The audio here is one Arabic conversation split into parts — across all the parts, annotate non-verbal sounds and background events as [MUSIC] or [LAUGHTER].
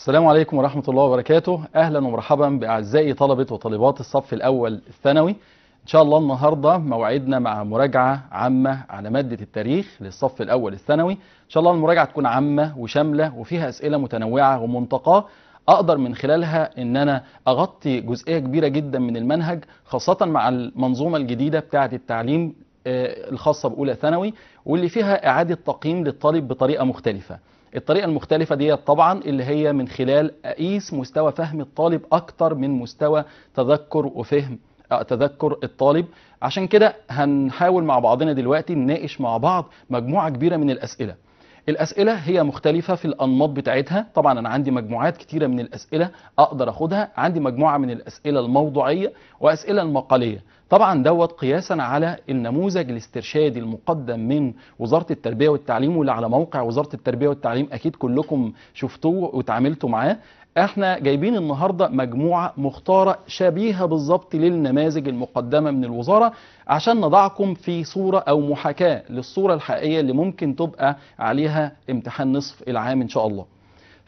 السلام عليكم ورحمة الله وبركاته أهلا ومرحبا بأعزائي طلبة وطالبات الصف الأول الثانوي إن شاء الله النهاردة موعدنا مع مراجعة عامة على مادة التاريخ للصف الأول الثانوي إن شاء الله المراجعة تكون عامة وشاملة وفيها أسئلة متنوعة ومنتقاه اقدر من خلالها ان انا اغطي جزئيه كبيره جدا من المنهج خاصه مع المنظومه الجديده بتاعه التعليم آه، الخاصه باولى ثانوي واللي فيها اعاده تقييم للطالب بطريقه مختلفه الطريقة المختلفة دي طبعا اللي هي من خلال أقيس مستوى فهم الطالب أكتر من مستوى تذكر وفهم آه، تذكر الطالب عشان كده هنحاول مع بعضنا دلوقتي نناقش مع بعض مجموعة كبيرة من الأسئلة الأسئلة هي مختلفة في الأنماط بتاعتها طبعا أنا عندي مجموعات كتيرة من الأسئلة أقدر أخدها عندي مجموعة من الأسئلة الموضوعية وأسئلة المقالية طبعا دوت قياسا على النموذج الاسترشادي المقدم من وزاره التربيه والتعليم واللي على موقع وزاره التربيه والتعليم اكيد كلكم شفتوه وتعاملتوا معاه احنا جايبين النهارده مجموعه مختاره شبيهه بالظبط للنماذج المقدمه من الوزاره عشان نضعكم في صوره او محاكاه للصوره الحقيقيه اللي ممكن تبقى عليها امتحان نصف العام ان شاء الله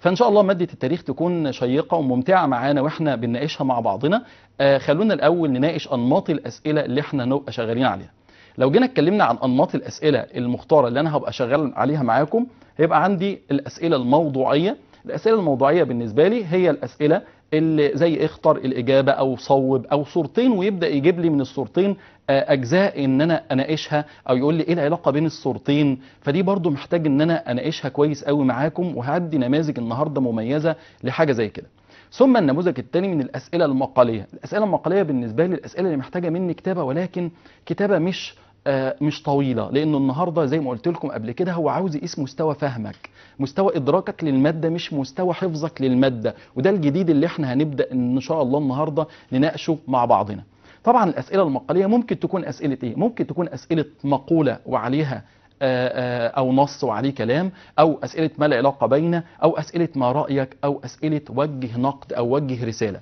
فان شاء الله ماده التاريخ تكون شيقه وممتعه معانا واحنا بنناقشها مع بعضنا آه خلونا الاول نناقش انماط الاسئله اللي احنا نبقى شغالين عليها لو جينا اتكلمنا عن انماط الاسئله المختاره اللي انا هبقى شغال عليها معاكم هيبقى عندي الاسئله الموضوعيه الاسئله الموضوعيه بالنسبه لي هي الاسئله اللي زي اختر الاجابه او صوب او صورتين ويبدا يجيب لي من الصورتين آه، اجزاء ان انا اناقشها او يقول لي ايه العلاقه بين الصورتين فدي برضو محتاج ان انا اناقشها كويس قوي معاكم وهدي نماذج النهارده مميزه لحاجه زي كده ثم النموذج الثاني من الاسئله المقاليه الاسئله المقاليه بالنسبه لي الاسئله اللي محتاجه مني كتابه ولكن كتابه مش آه، مش طويله لانه النهارده زي ما قلت لكم قبل كده هو عاوز يقيس مستوى فهمك مستوى ادراكك للماده مش مستوى حفظك للماده وده الجديد اللي احنا هنبدا ان شاء الله النهارده نناقشه مع بعضنا طبعا الاسئله المقاليه ممكن تكون اسئله ايه ممكن تكون اسئله مقوله وعليها آه، آه، او نص وعليه كلام او اسئله ما العلاقه بين او اسئله ما رايك او اسئله وجه نقد او وجه رساله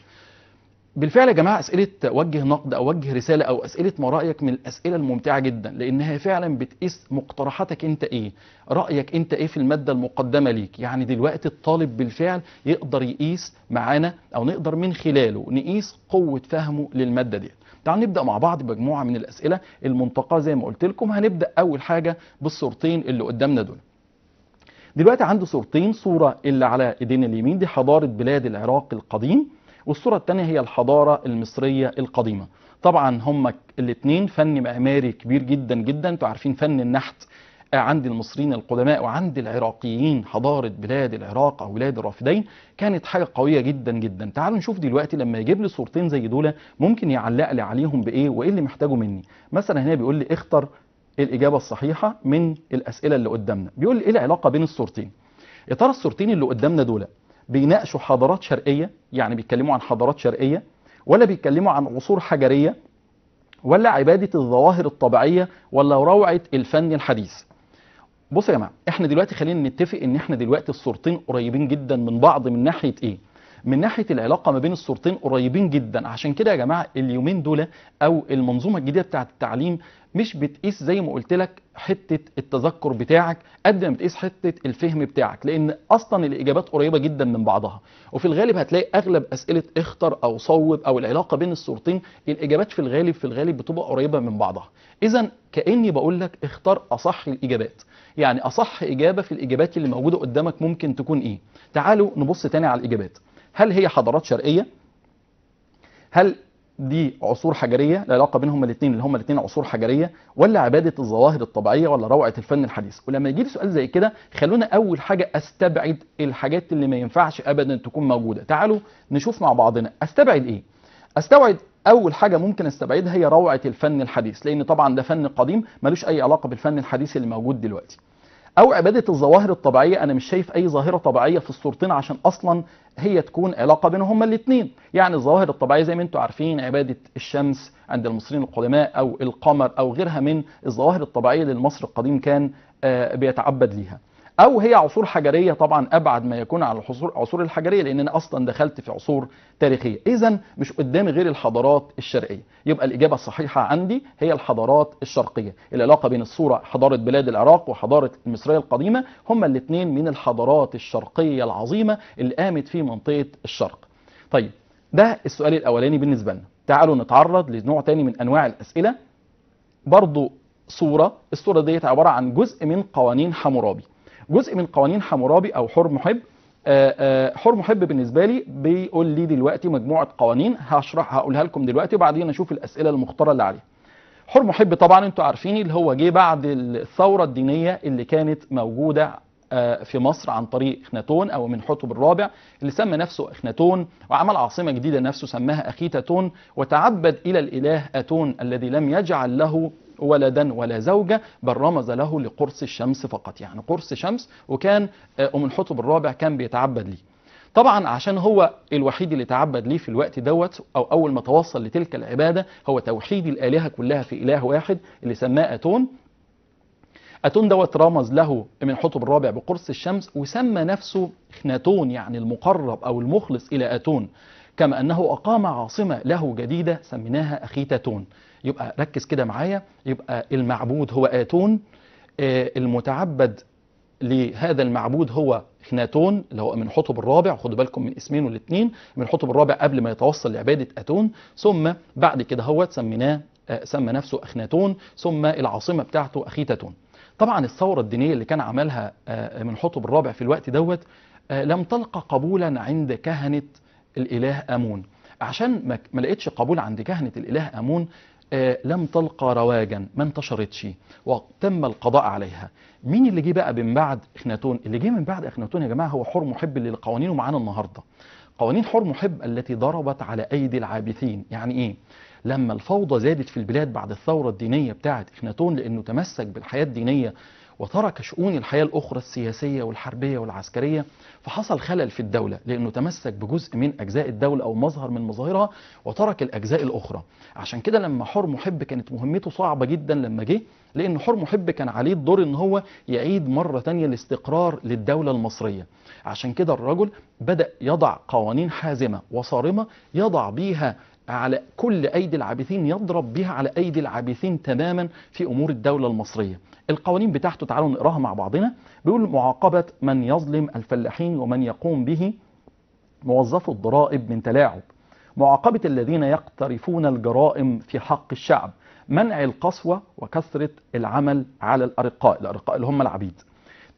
بالفعل يا جماعه اسئله وجه نقد او وجه رساله او اسئله ما رايك من الاسئله الممتعه جدا لانها فعلا بتقيس مقترحاتك انت ايه رايك انت ايه في الماده المقدمه ليك يعني دلوقتي الطالب بالفعل يقدر يقيس معانا او نقدر من خلاله نقيس قوه فهمه للماده دي تعالوا نبدا مع بعض بمجموعه من الاسئله المنتقاه زي ما قلت لكم هنبدا اول حاجه بالصورتين اللي قدامنا دول دلوقتي عنده صورتين صوره اللي على ايدينا اليمين دي حضاره بلاد العراق القديم والصورة الثانية هي الحضارة المصرية القديمة طبعا هم الاثنين فن معماري كبير جدا جدا انتوا عارفين فن النحت آه، عند المصريين القدماء وعند العراقيين حضارة بلاد العراق أو بلاد الرافدين كانت حاجة قوية جدا جدا تعالوا نشوف دلوقتي لما يجيب لي صورتين زي دول ممكن يعلق لي عليهم بإيه وإيه اللي محتاجه مني مثلا هنا بيقول لي اختر الإجابة الصحيحة من الأسئلة اللي قدامنا بيقول لي إيه العلاقة بين الصورتين يا ترى الصورتين اللي قدامنا دول بيناقشوا حضارات شرقيه يعني بيتكلموا عن حضارات شرقيه ولا بيتكلموا عن عصور حجريه ولا عباده الظواهر الطبيعيه ولا روعه الفن الحديث بصوا يا جماعه احنا دلوقتي خلينا نتفق ان احنا دلوقتي الصورتين قريبين جدا من بعض من ناحيه ايه من ناحيه العلاقه ما بين الصورتين قريبين جدا عشان كده يا جماعه اليومين دول او المنظومه الجديده بتاعه التعليم مش بتقيس زي ما قلت لك حته التذكر بتاعك قد ما بتقيس حته الفهم بتاعك لان اصلا الاجابات قريبه جدا من بعضها وفي الغالب هتلاقي اغلب اسئله اختر او صوب او العلاقه بين الصورتين الاجابات في الغالب في الغالب بتبقى قريبه من بعضها اذا كاني بقول لك اختار اصح الاجابات يعني اصح اجابه في الاجابات اللي موجوده قدامك ممكن تكون ايه تعالوا نبص تاني على الاجابات هل هي حضارات شرقيه هل دي عصور حجريه العلاقه بينهم الاثنين اللي هم الاثنين عصور حجريه ولا عباده الظواهر الطبيعيه ولا روعه الفن الحديث ولما يجي لي سؤال زي كده خلونا اول حاجه استبعد الحاجات اللي ما ينفعش ابدا تكون موجوده تعالوا نشوف مع بعضنا استبعد ايه استبعد اول حاجه ممكن استبعدها هي روعه الفن الحديث لان طبعا ده فن قديم ملوش اي علاقه بالفن الحديث اللي موجود دلوقتي او عباده الظواهر الطبيعيه انا مش شايف اي ظاهره طبيعيه في الصورتين عشان اصلا هي تكون علاقه بين هما الاثنين يعني الظواهر الطبيعيه زي ما انتم عارفين عباده الشمس عند المصريين القدماء او القمر او غيرها من الظواهر الطبيعيه اللي المصري القديم كان آه، بيتعبد ليها او هي عصور حجريه طبعا ابعد ما يكون عن العصور الحجريه لان انا اصلا دخلت في عصور تاريخيه اذا مش قدامي غير الحضارات الشرقيه يبقى الاجابه الصحيحه عندي هي الحضارات الشرقيه العلاقه بين الصوره حضاره بلاد العراق وحضاره المصريه القديمه هما الاثنين من الحضارات الشرقيه العظيمه اللي قامت في منطقه الشرق طيب ده السؤال الاولاني بالنسبه لنا تعالوا نتعرض لنوع تاني من انواع الاسئله برضو صوره الصوره ديت عباره عن جزء من قوانين حمورابي جزء من قوانين حمورابي او حور محب آه، آه، حور محب بالنسبه لي بيقول لي دلوقتي مجموعه قوانين هشرح هقولها لكم دلوقتي وبعدين اشوف الاسئله المختاره اللي عليها حر محب طبعا انتوا عارفين اللي هو جه بعد الثوره الدينيه اللي كانت موجوده آه، في مصر عن طريق اخناتون او من حطب الرابع اللي سمى نفسه اخناتون وعمل عاصمه جديده نفسه سماها اخيتاتون وتعبد الى الاله اتون الذي لم يجعل له ولدا ولا زوجة بل رمز له لقرص الشمس فقط يعني قرص شمس وكان آه، أم الحطب الرابع كان بيتعبد ليه طبعا عشان هو الوحيد اللي تعبد ليه في الوقت دوت أو أول ما توصل لتلك العبادة هو توحيد الآلهة كلها في إله واحد اللي سماه أتون أتون دوت رمز له من حطب الرابع بقرص الشمس وسمى نفسه إخناتون يعني المقرب أو المخلص إلى أتون كما أنه أقام عاصمة له جديدة سميناها أخيتاتون يبقى ركز كده معايا يبقى المعبود هو آتون آه، المتعبد لهذا المعبود هو اخناتون اللي هو من حطب الرابع خدوا بالكم من اسمين والاثنين من حطب الرابع قبل ما يتوصل لعبادة أتون ثم بعد كده هو سميناه آه، سمى نفسه اخناتون ثم العاصمة بتاعته أخيتاتون طبعا الثورة الدينية اللي كان عملها آه، من حطب الرابع في الوقت دوت لم تلقى قبولا عند كهنة الإله أمون عشان ما لقيتش قبول عند كهنة الإله أمون آه، لم تلقى رواجا ما انتشرتش وتم القضاء عليها مين اللي جه بقى من بعد اخناتون اللي جه من بعد اخناتون يا جماعه هو حور محب للقوانين ومعانا النهارده قوانين حور محب التي ضربت على ايدي العابثين يعني ايه لما الفوضى زادت في البلاد بعد الثورة الدينية بتاعت إخناتون لأنه تمسك بالحياة الدينية وترك شؤون الحياة الأخرى السياسية والحربية والعسكرية فحصل خلل في الدولة لأنه تمسك بجزء من أجزاء الدولة أو مظهر من مظاهرها وترك الأجزاء الأخرى عشان كده لما حر محب كانت مهمته صعبة جدا لما جه لأن حر محب كان عليه الدور أن هو يعيد مرة تانية الاستقرار للدولة المصرية عشان كده الرجل بدأ يضع قوانين حازمة وصارمة يضع بيها على كل أيدي العابثين يضرب بها على أيدي العابثين تماما في أمور الدولة المصرية القوانين بتاعته تعالوا نقراها مع بعضنا بيقول معاقبة من يظلم الفلاحين ومن يقوم به موظف الضرائب من تلاعب معاقبة الذين يقترفون الجرائم في حق الشعب منع القسوة وكثرة العمل على الأرقاء الأرقاء اللي هم العبيد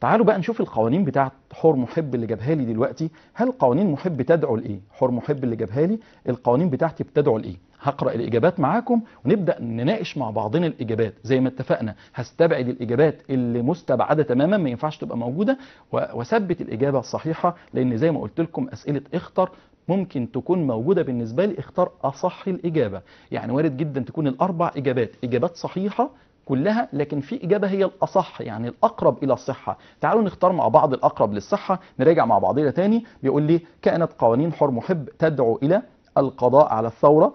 تعالوا بقى نشوف القوانين بتاعه حور محب اللي جابها لي دلوقتي هل قوانين محب تدعو لايه حور محب اللي جابها لي القوانين بتاعتي بتدعو لايه هقرا الاجابات معاكم ونبدا نناقش مع بعضنا الاجابات زي ما اتفقنا هستبعد الاجابات اللي مستبعده تماما ما ينفعش تبقى موجوده واثبت الاجابه الصحيحه لان زي ما قلت لكم اسئله اختر ممكن تكون موجودة بالنسبة لي اختار أصح الإجابة يعني وارد جدا تكون الأربع إجابات إجابات صحيحة كلها لكن في إجابة هي الأصح يعني الأقرب إلى الصحة تعالوا نختار مع بعض الأقرب للصحة نراجع مع بعضنا تاني بيقول لي كانت قوانين حر محب تدعو إلى القضاء على الثورة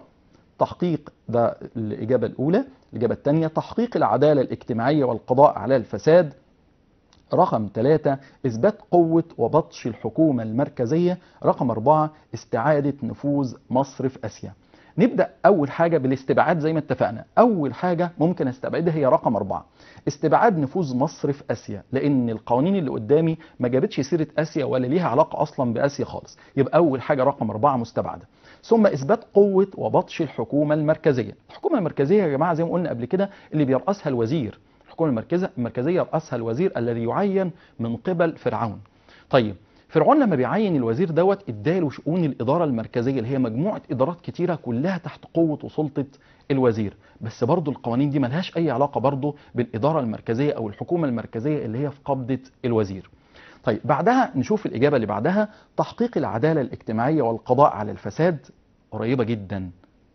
تحقيق ده الإجابة الأولى الإجابة الثانية تحقيق العدالة الاجتماعية والقضاء على الفساد رقم ثلاثة إثبات قوة وبطش الحكومة المركزية رقم أربعة استعادة نفوذ مصر في آسيا نبدأ أول حاجة بالاستبعاد زي ما اتفقنا أول حاجة ممكن استبعدها هي رقم أربعة استبعاد نفوذ مصر في آسيا لأن القوانين اللي قدامي ما جابتش سيرة آسيا ولا ليها علاقة أصلا بآسيا خالص يبقى أول حاجة رقم أربعة مستبعدة ثم إثبات قوة وبطش الحكومة المركزية الحكومة المركزية يا جماعة زي ما قلنا قبل كده اللي بيرأسها الوزير الحكومة المركزية يرأسها الوزير الذي يعين من قبل فرعون طيب فرعون لما بيعين الوزير دوت اداله شؤون الاداره المركزيه اللي هي مجموعه ادارات كتيره كلها تحت قوه وسلطه الوزير بس برضه القوانين دي ملهاش اي علاقه برضه بالاداره المركزيه او الحكومه المركزيه اللي هي في قبضه الوزير طيب بعدها نشوف الاجابه اللي بعدها تحقيق العداله الاجتماعيه والقضاء على الفساد قريبه جدا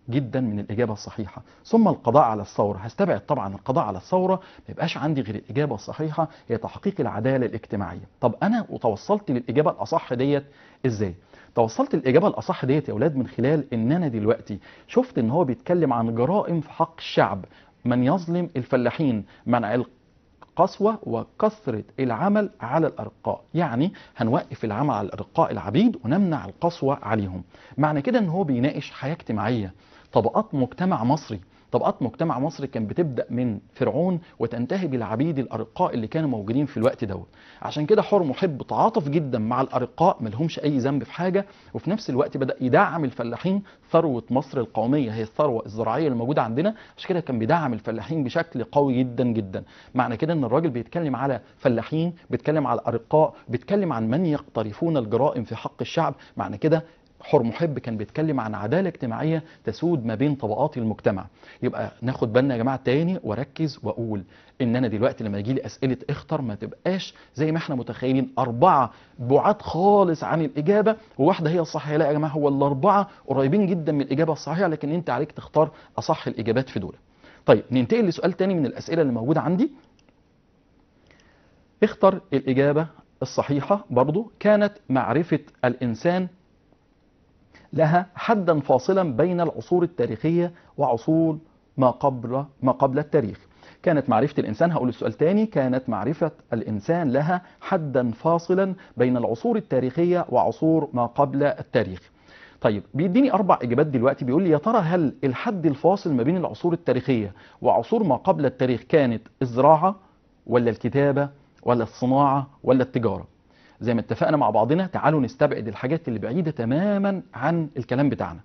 جدا من الإجابة الصحيحة ثم القضاء على الثورة هستبعد طبعا القضاء على الثورة ما يبقاش عندي غير الإجابة الصحيحة هي تحقيق العدالة الاجتماعية طب أنا وتوصلت للإجابة الأصح ديت إزاي توصلت للإجابة الأصح ديت يا أولاد من خلال إن أنا دلوقتي شفت إن هو بيتكلم عن جرائم في حق الشعب من يظلم الفلاحين منع القسوة وكثرة العمل على الأرقاء يعني هنوقف العمل على الأرقاء العبيد ونمنع القسوة عليهم معنى كده ان هو بيناقش حياة اجتماعية طبقات مجتمع مصري طبقات مجتمع مصر كان بتبدا من فرعون وتنتهي بالعبيد الارقاء اللي كانوا موجودين في الوقت دوت عشان كده حر محب تعاطف جدا مع الارقاء ما لهمش اي ذنب في حاجه وفي نفس الوقت بدا يدعم الفلاحين ثروه مصر القوميه هي الثروه الزراعيه اللي موجوده عندنا عشان كده كان بيدعم الفلاحين بشكل قوي جدا جدا معنى كده ان الراجل بيتكلم على فلاحين بيتكلم على الارقاء بيتكلم عن من يقترفون الجرائم في حق الشعب معنى كده حر محب كان بيتكلم عن عدالة اجتماعية تسود ما بين طبقات المجتمع يبقى ناخد بالنا يا جماعة تاني واركز واقول ان انا دلوقتي لما يجي لي اسئلة اختر ما تبقاش زي ما احنا متخيلين اربعة بعاد خالص عن الاجابة وواحدة هي الصحيحة لا يا جماعة هو الاربعة قريبين جدا من الاجابة الصحيحة لكن انت عليك تختار اصح الاجابات في دول طيب ننتقل لسؤال تاني من الاسئلة اللي موجودة عندي اختر الاجابة الصحيحة برضو كانت معرفة الإنسان لها حدا فاصلا بين العصور التاريخية وعصور ما قبل, ما قبل التاريخ كانت معرفة الإنسان هقول السؤال تاني كانت معرفة الإنسان لها حدا فاصلا بين العصور التاريخية وعصور ما قبل التاريخ طيب بيديني أربع إجابات دلوقتي بيقول لي يا ترى هل الحد الفاصل ما بين العصور التاريخية وعصور ما قبل التاريخ كانت الزراعة ولا الكتابة ولا الصناعة ولا التجارة زي ما اتفقنا مع بعضنا تعالوا نستبعد الحاجات اللي بعيدة تماما عن الكلام بتاعنا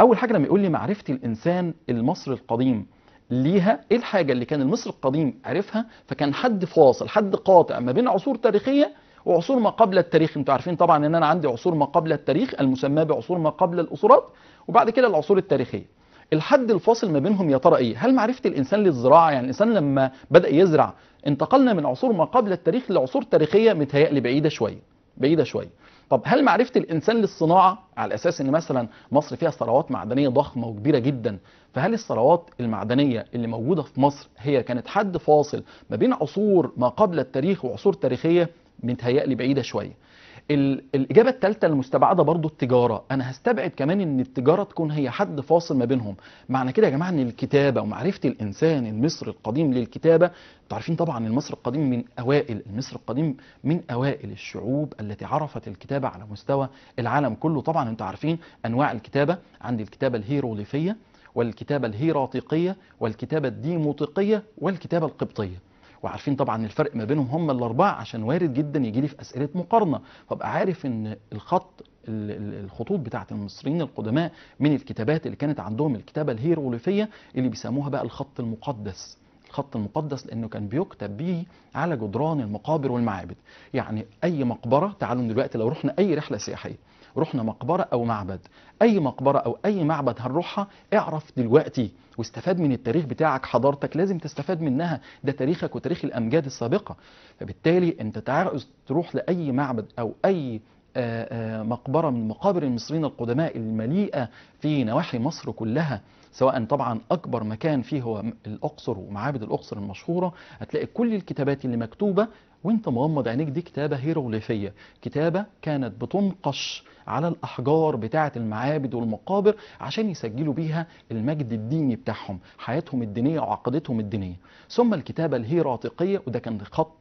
أول حاجة لما يقول لي معرفة الإنسان المصري القديم ليها إيه الحاجة اللي كان المصري القديم عرفها فكان حد فاصل حد قاطع ما بين عصور تاريخية وعصور ما قبل التاريخ انتوا عارفين طبعا ان انا عندي عصور ما قبل التاريخ المسماه بعصور ما قبل الاسرات وبعد كده العصور التاريخيه الحد الفاصل ما بينهم يا ترى ايه هل معرفه الانسان للزراعه يعني الانسان لما بدا يزرع انتقلنا من عصور ما قبل التاريخ لعصور تاريخيه متهيألي بعيده شويه بعيده شويه طب هل معرفه الانسان للصناعه على اساس ان مثلا مصر فيها ثروات معدنيه ضخمه وكبيره جدا فهل الثروات المعدنيه اللي موجوده في مصر هي كانت حد فاصل ما بين عصور ما قبل التاريخ وعصور تاريخيه متهيألي بعيده شويه الاجابه الثالثه المستبعده برضو التجاره انا هستبعد كمان ان التجاره تكون هي حد فاصل ما بينهم معنى كده يا جماعه ان الكتابه ومعرفه الانسان المصري القديم للكتابه انتوا عارفين طبعا المصر القديم من اوائل المصر القديم من اوائل الشعوب التي عرفت الكتابه على مستوى العالم كله طبعا انتوا عارفين انواع الكتابه عند الكتابه الهيروغليفيه والكتابه الهيراطيقيه والكتابه الديموطيقيه والكتابه القبطيه وعارفين طبعا الفرق ما بينهم هم الاربعه عشان وارد جدا يجي لي في اسئله مقارنه فابقى عارف ان الخط الخطوط بتاعه المصريين القدماء من الكتابات اللي كانت عندهم الكتابه الهيروغليفيه اللي بيسموها بقى الخط المقدس الخط المقدس لانه كان بيكتب بيه على جدران المقابر والمعابد يعني اي مقبره تعالوا دلوقتي لو رحنا اي رحله سياحيه رحنا مقبرة أو معبد أي مقبرة أو أي معبد هنروحها اعرف دلوقتي واستفاد من التاريخ بتاعك حضارتك لازم تستفاد منها ده تاريخك وتاريخ الأمجاد السابقة فبالتالي أنت تعرف تروح لأي معبد أو أي آه، آه، مقبرة من مقابر المصريين القدماء المليئة في نواحي مصر كلها سواء طبعا أكبر مكان فيه هو الأقصر ومعابد الأقصر المشهورة هتلاقي كل الكتابات اللي مكتوبة وانت مغمض عينيك دي كتابة هيروغليفية كتابة كانت بتنقش على الأحجار بتاعة المعابد والمقابر عشان يسجلوا بيها المجد الديني بتاعهم حياتهم الدينية وعقيدتهم الدينية ثم الكتابة الهيراطيقية وده كان خط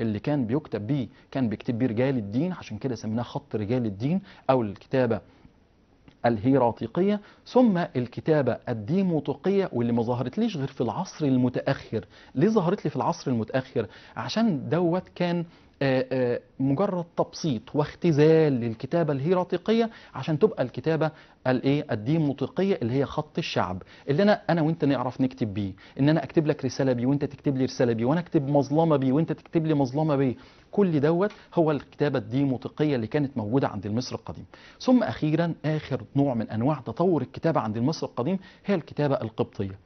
اللي كان بيكتب بيه كان بيكتب بيه رجال الدين عشان كده سميناه خط رجال الدين أو الكتابة الهيراطيقية ثم الكتابة الديموطقية واللي ما ليش غير في العصر المتأخر ليه ظهرت لي في العصر المتأخر عشان دوت كان آه، آه، مجرد تبسيط واختزال للكتابة الهيراطيقية عشان تبقى الكتابة الايه الديموطيقية اللي هي خط الشعب اللي انا انا وانت نعرف نكتب بيه ان انا اكتب لك رسالة بي وانت تكتب لي رسالة بي وانا اكتب مظلمة بي وانت تكتب لي مظلمة بي كل دوت هو الكتابة الديموطيقية اللي كانت موجودة عند المصر القديم ثم اخيرا اخر نوع من انواع تطور الكتابة عند المصر القديم هي الكتابة القبطية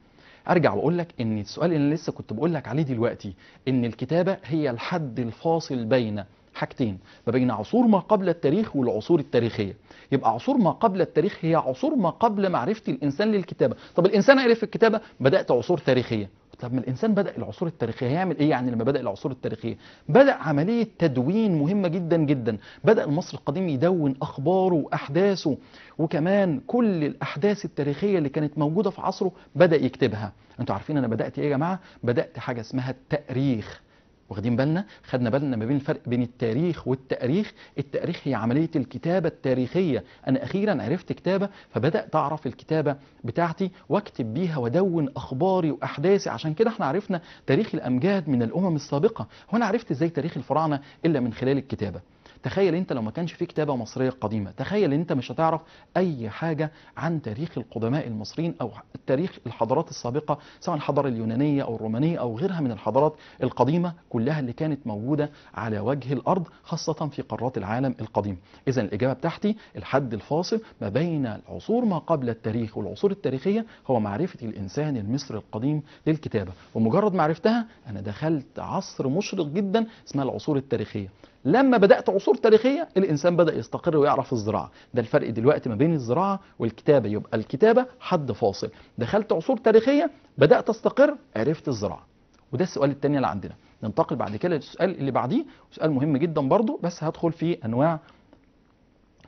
ارجع واقول لك ان السؤال اللي لسه كنت بقول لك عليه دلوقتي ان الكتابه هي الحد الفاصل بين حاجتين ما بين عصور ما قبل التاريخ والعصور التاريخيه يبقى عصور ما قبل التاريخ هي عصور ما قبل معرفه الانسان للكتابه طب الانسان عرف الكتابه بدات عصور تاريخيه طب ما الانسان بدا العصور التاريخيه هيعمل ايه يعني لما بدا العصور التاريخيه بدا عمليه تدوين مهمه جدا جدا بدا المصري القديم يدون اخباره واحداثه وكمان كل الاحداث التاريخيه اللي كانت موجوده في عصره بدا يكتبها انتوا عارفين انا بدات ايه يا جماعه بدات حاجه اسمها التاريخ واخدين بالنا خدنا بالنا ما بين الفرق بين التاريخ والتاريخ التاريخ هي عمليه الكتابه التاريخيه انا اخيرا عرفت كتابه فبدات اعرف الكتابه بتاعتي واكتب بيها وادون اخباري واحداثي عشان كده احنا عرفنا تاريخ الامجاد من الامم السابقه هنا عرفت ازاي تاريخ الفراعنه الا من خلال الكتابه تخيل انت لو ما كانش في كتابه مصريه قديمه تخيل انت مش هتعرف اي حاجه عن تاريخ القدماء المصريين او تاريخ الحضارات السابقه سواء الحضاره اليونانيه او الرومانيه او غيرها من الحضارات القديمه كلها اللي كانت موجوده على وجه الارض خاصه في قارات العالم القديم اذا الاجابه بتاعتي الحد الفاصل ما بين العصور ما قبل التاريخ والعصور التاريخيه هو معرفه الانسان المصري القديم للكتابه ومجرد ما عرفتها انا دخلت عصر مشرق جدا اسمها العصور التاريخيه لما بدأت عصور تاريخية الإنسان بدأ يستقر ويعرف الزراعة ده الفرق دلوقتي ما بين الزراعة والكتابة يبقى الكتابة حد فاصل دخلت عصور تاريخية بدأت استقر عرفت الزراعة وده السؤال الثاني اللي عندنا ننتقل بعد كده للسؤال اللي بعديه سؤال مهم جدا برضه بس هدخل في أنواع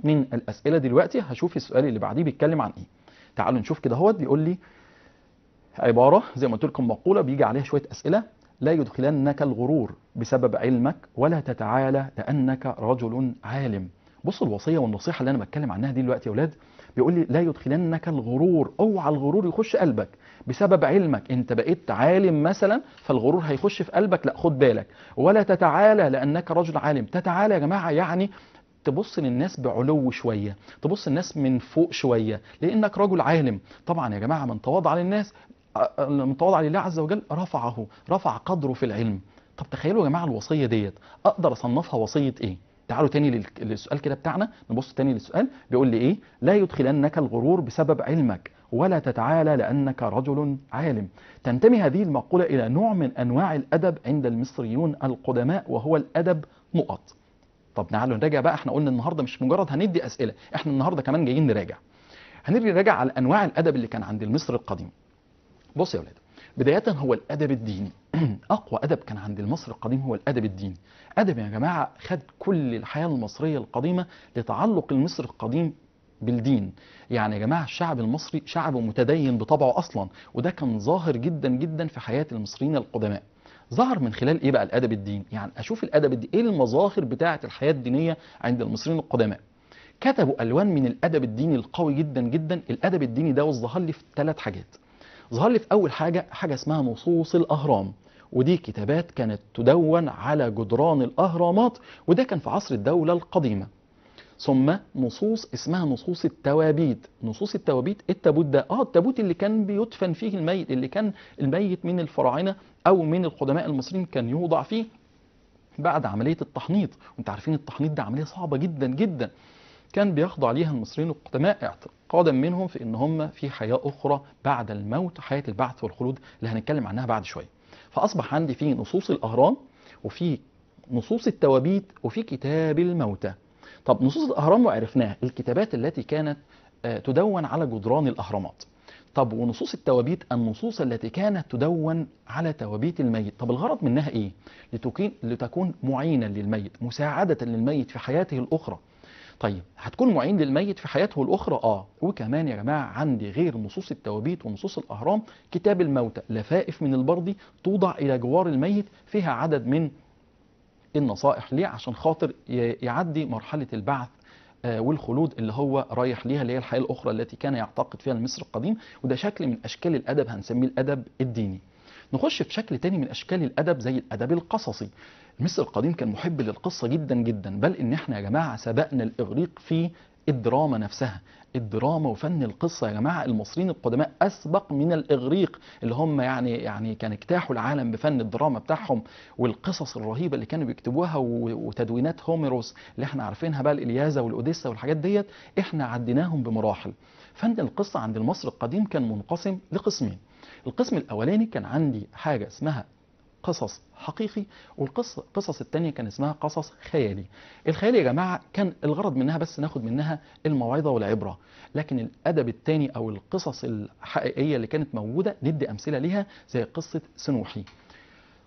من الأسئلة دلوقتي هشوف السؤال اللي بعديه بيتكلم عن إيه تعالوا نشوف كده اهوت بيقول لي عبارة زي ما قلت لكم مقولة بيجي عليها شوية أسئلة لا يدخلنك الغرور بسبب علمك ولا تتعالى لأنك رجل عالم بص الوصية والنصيحة اللي أنا بتكلم عنها دي دلوقتي يا أولاد بيقول لي لا يدخلنك الغرور اوعى الغرور يخش قلبك بسبب علمك انت بقيت عالم مثلا فالغرور هيخش في قلبك لا خد بالك ولا تتعالى لأنك رجل عالم تتعالى يا جماعة يعني تبص للناس بعلو شويه تبص للناس من فوق شويه لانك رجل عالم طبعا يا جماعه من تواضع للناس المتواضع لله عز وجل رفعه رفع قدره في العلم طب تخيلوا يا جماعه الوصيه ديت اقدر اصنفها وصيه ايه تعالوا تاني للسؤال كده بتاعنا نبص تاني للسؤال بيقول لي ايه لا يدخلنك الغرور بسبب علمك ولا تتعالى لأنك رجل عالم تنتمي هذه المقولة إلى نوع من أنواع الأدب عند المصريون القدماء وهو الأدب نقط طب تعالوا نراجع بقى احنا قلنا النهاردة مش مجرد هندي أسئلة احنا النهاردة كمان جايين نراجع هنرجع نراجع على أنواع الأدب اللي كان عند المصر القديم بص يا ولاد بداية هو الأدب الديني [CLEARS THROAT] أقوى أدب كان عند المصري القديم هو الأدب الديني أدب يا جماعة خد كل الحياة المصرية القديمة لتعلق المصري القديم بالدين يعني يا جماعة الشعب المصري شعب متدين بطبعه أصلا وده كان ظاهر جدا جدا في حياة المصريين القدماء ظهر من خلال ايه بقى الادب الديني يعني اشوف الادب الديني ايه المظاهر بتاعه الحياه الدينيه عند المصريين القدماء كتبوا الوان من الادب الديني القوي جدا جدا الادب الديني ده وظهر لي في ثلاث حاجات ظهر لي في أول حاجة حاجة اسمها نصوص الأهرام ودي كتابات كانت تدون على جدران الأهرامات وده كان في عصر الدولة القديمة ثم نصوص اسمها نصوص التوابيت نصوص التوابيت التابوت ده اه التابوت اللي كان بيدفن فيه الميت اللي كان الميت من الفراعنه او من القدماء المصريين كان يوضع فيه بعد عمليه التحنيط وانت عارفين التحنيط ده عمليه صعبه جدا جدا كان بيخضع عليها المصريين القدماء اعتقادا منهم في ان هم في حياه اخرى بعد الموت حياه البعث والخلود اللي هنتكلم عنها بعد شويه فاصبح عندي في نصوص الاهرام وفي نصوص التوابيت وفي كتاب الموتى طب نصوص الاهرام وعرفناها الكتابات التي كانت آه، تدون على جدران الاهرامات طب ونصوص التوابيت النصوص التي كانت تدون على توابيت الميت طب الغرض منها ايه لتكون لتكون معينا للميت مساعده للميت في حياته الاخرى طيب هتكون معين للميت في حياته الاخرى اه وكمان يا جماعه عندي غير نصوص التوابيت ونصوص الاهرام كتاب الموتى لفائف من البردي توضع الى جوار الميت فيها عدد من النصائح ليه عشان خاطر يعدي مرحله البعث آه، والخلود اللي هو رايح ليها اللي هي الحياه الاخرى التي كان يعتقد فيها المصر القديم وده شكل من اشكال الادب هنسميه الادب الديني نخش في شكل تاني من اشكال الادب زي الادب القصصي المصري القديم كان محب للقصة جدا جدا بل ان احنا يا جماعة سبقنا الاغريق في الدراما نفسها الدراما وفن القصة يا جماعة المصريين القدماء أسبق من الإغريق اللي هم يعني يعني كان اجتاحوا العالم بفن الدراما بتاعهم والقصص الرهيبة اللي كانوا بيكتبوها وتدوينات هوميروس اللي احنا عارفينها بقى الإلياذة والأوديسا والحاجات ديت احنا عديناهم بمراحل فن القصة عند المصري القديم كان منقسم لقسمين القسم الأولاني كان عندي حاجة اسمها قصص حقيقي والقصص الثانيه كان اسمها قصص خيالي الخيالي يا جماعه كان الغرض منها بس ناخد منها الموعظه والعبره لكن الادب الثاني او القصص الحقيقيه اللي كانت موجوده ندي امثله ليها زي قصه سنوحي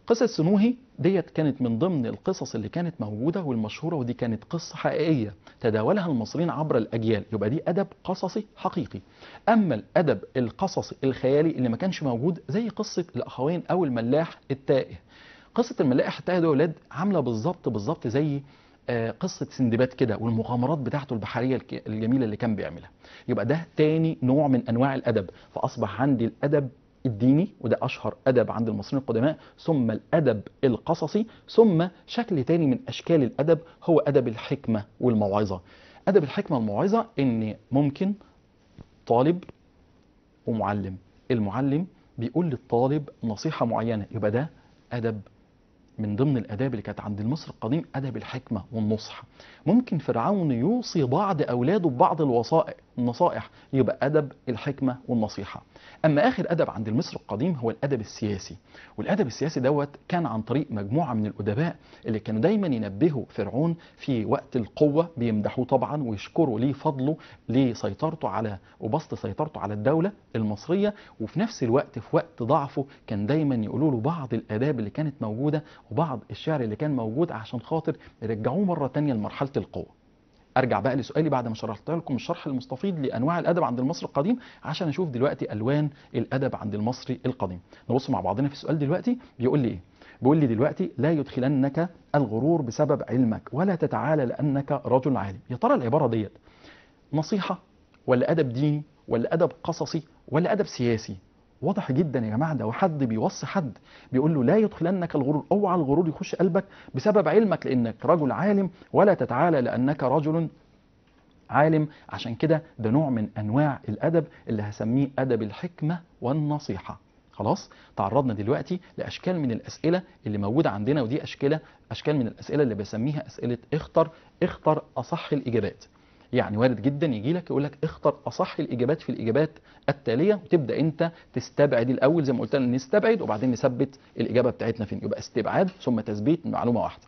قصة سنوهي ديت كانت من ضمن القصص اللي كانت موجودة والمشهورة ودي كانت قصة حقيقية تداولها المصريين عبر الأجيال يبقى دي أدب قصصي حقيقي أما الأدب القصصي الخيالي اللي ما كانش موجود زي قصة الأخوين أو الملاح التائه قصة الملاح التائه ده ولاد عاملة بالظبط بالظبط زي آه، قصة سندباد كده والمغامرات بتاعته البحرية الجميلة اللي كان بيعملها يبقى ده تاني نوع من أنواع الأدب فأصبح عندي الأدب الديني وده أشهر أدب عند المصريين القدماء ثم الأدب القصصي ثم شكل تاني من أشكال الأدب هو أدب الحكمة والموعظة أدب الحكمة والموعظة إن ممكن طالب ومعلم المعلم بيقول للطالب نصيحة معينة يبقى ده أدب من ضمن الآداب اللي كانت عند المصري القديم أدب الحكمة والنصح ممكن فرعون يوصي بعض أولاده ببعض الوصائق النصائح يبقى أدب الحكمة والنصيحة أما آخر أدب عند المصر القديم هو الأدب السياسي والأدب السياسي دوت كان عن طريق مجموعة من الأدباء اللي كانوا دايما ينبهوا فرعون في وقت القوة بيمدحوه طبعا ويشكروا ليه فضله لسيطرته على وبسط سيطرته على الدولة المصرية وفي نفس الوقت في وقت ضعفه كان دايما يقولوا له بعض الآداب اللي كانت موجودة وبعض الشعر اللي كان موجود عشان خاطر يرجعوه مرة تانية لمرحلة القوة ارجع بقى لسؤالي بعد ما شرحت لكم الشرح المستفيض لانواع الادب عند المصري القديم عشان اشوف دلوقتي الوان الادب عند المصري القديم نبص مع بعضنا في السؤال دلوقتي بيقول لي ايه بيقول لي دلوقتي لا يدخلنك الغرور بسبب علمك ولا تتعالى لانك رجل عالم يا ترى العباره ديت نصيحه ولا ادب ديني ولا ادب قصصي ولا ادب سياسي واضح جدا يا جماعه ده وحد بيوصي حد بيقول له لا يدخلنك الغرور اوعى الغرور يخش قلبك بسبب علمك لانك رجل عالم ولا تتعالى لانك رجل عالم عشان كده ده نوع من انواع الادب اللي هسميه ادب الحكمه والنصيحه خلاص تعرضنا دلوقتي لاشكال من الاسئله اللي موجوده عندنا ودي اشكال اشكال من الاسئله اللي بسميها اسئله اختر اختر اصح الاجابات يعني وارد جدا يجي لك يقول لك اختر اصح الاجابات في الاجابات التاليه وتبدا انت تستبعد الاول زي ما قلت لنا نستبعد وبعدين نثبت الاجابه بتاعتنا فين يبقى استبعاد ثم تثبيت معلومه واحده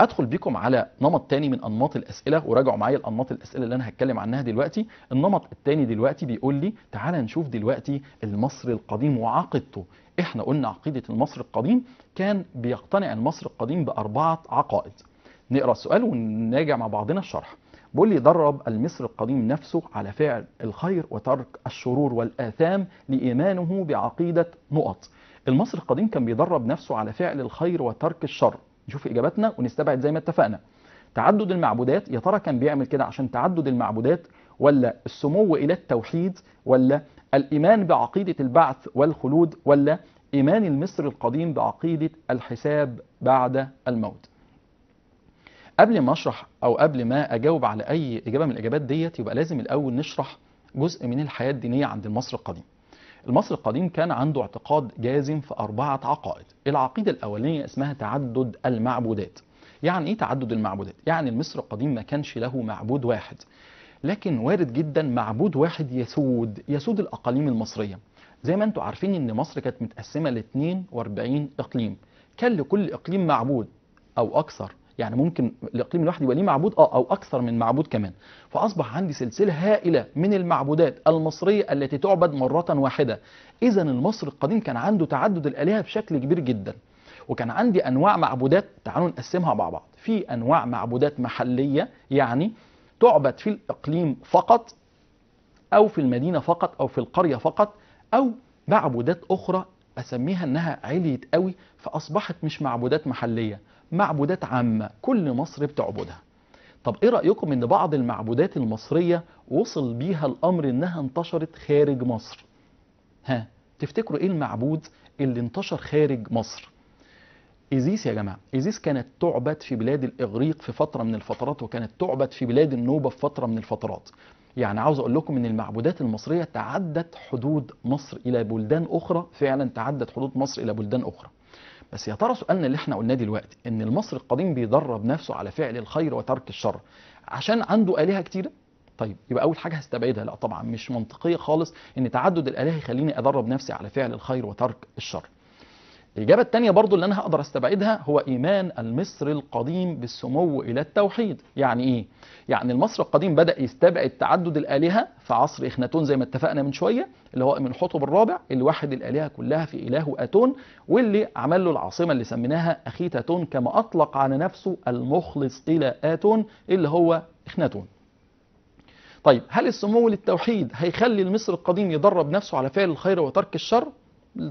ادخل بيكم على نمط تاني من انماط الاسئله وراجعوا معايا الانماط الاسئله اللي انا هتكلم عنها دلوقتي النمط التاني دلوقتي بيقول لي تعالى نشوف دلوقتي المصري القديم وعقيدته احنا قلنا عقيده المصري القديم كان بيقتنع المصري القديم باربعه عقائد نقرا السؤال ونراجع مع بعضنا الشرح بيقول لي درب المصري القديم نفسه على فعل الخير وترك الشرور والآثام لإيمانه بعقيدة نقط المصري القديم كان بيدرب نفسه على فعل الخير وترك الشر نشوف إجابتنا ونستبعد زي ما اتفقنا تعدد المعبودات يا ترى كان بيعمل كده عشان تعدد المعبودات ولا السمو إلى التوحيد ولا الإيمان بعقيدة البعث والخلود ولا إيمان المصري القديم بعقيدة الحساب بعد الموت قبل ما اشرح او قبل ما اجاوب على اي اجابه من الاجابات ديت يبقى لازم الاول نشرح جزء من الحياه الدينيه عند المصري القديم. المصري القديم كان عنده اعتقاد جازم في اربعه عقائد، العقيده الاولانيه اسمها تعدد المعبودات. يعني ايه تعدد المعبودات؟ يعني المصري القديم ما كانش له معبود واحد. لكن وارد جدا معبود واحد يسود يسود الاقاليم المصريه. زي ما انتم عارفين ان مصر كانت متقسمه ل 42 اقليم، كان لكل اقليم معبود او اكثر. يعني ممكن الاقليم الواحد يبقى ليه معبود اه او اكثر من معبود كمان فاصبح عندي سلسله هائله من المعبودات المصريه التي تعبد مره واحده اذا المصري القديم كان عنده تعدد الالهه بشكل كبير جدا وكان عندي انواع معبودات تعالوا نقسمها مع بعض في انواع معبودات محليه يعني تعبد في الاقليم فقط او في المدينه فقط او في القريه فقط او معبودات اخرى اسميها انها عليت قوي فاصبحت مش معبودات محليه معبودات عامة كل مصر بتعبدها طب ايه رأيكم ان بعض المعبودات المصرية وصل بيها الامر انها انتشرت خارج مصر ها تفتكروا ايه المعبود اللي انتشر خارج مصر إيزيس يا جماعة إيزيس كانت تعبد في بلاد الإغريق في فترة من الفترات وكانت تعبد في بلاد النوبة في فترة من الفترات يعني عاوز أقول لكم إن المعبودات المصرية تعدت حدود مصر إلى بلدان أخرى فعلا تعدت حدود مصر إلى بلدان أخرى بس يا ترى سؤالنا اللي احنا قلناه دلوقتي ان المصري القديم بيدرب نفسه على فعل الخير وترك الشر عشان عنده الهه كتيره طيب يبقى اول حاجه هستبعدها لا طبعا مش منطقيه خالص ان تعدد الالهه يخليني ادرب نفسي على فعل الخير وترك الشر الإجابة الثانية برضو اللي أنا هقدر استبعدها هو إيمان المصري القديم بالسمو إلى التوحيد يعني إيه؟ يعني المصري القديم بدأ يستبعد تعدد الآلهة في عصر إخناتون زي ما اتفقنا من شوية اللي هو من حطب الرابع اللي واحد الآلهة كلها في إله أتون واللي عمل له العاصمة اللي سميناها أخيتاتون كما أطلق على نفسه المخلص إلى آتون اللي هو إخناتون طيب هل السمو للتوحيد هيخلي المصري القديم يدرب نفسه على فعل الخير وترك الشر؟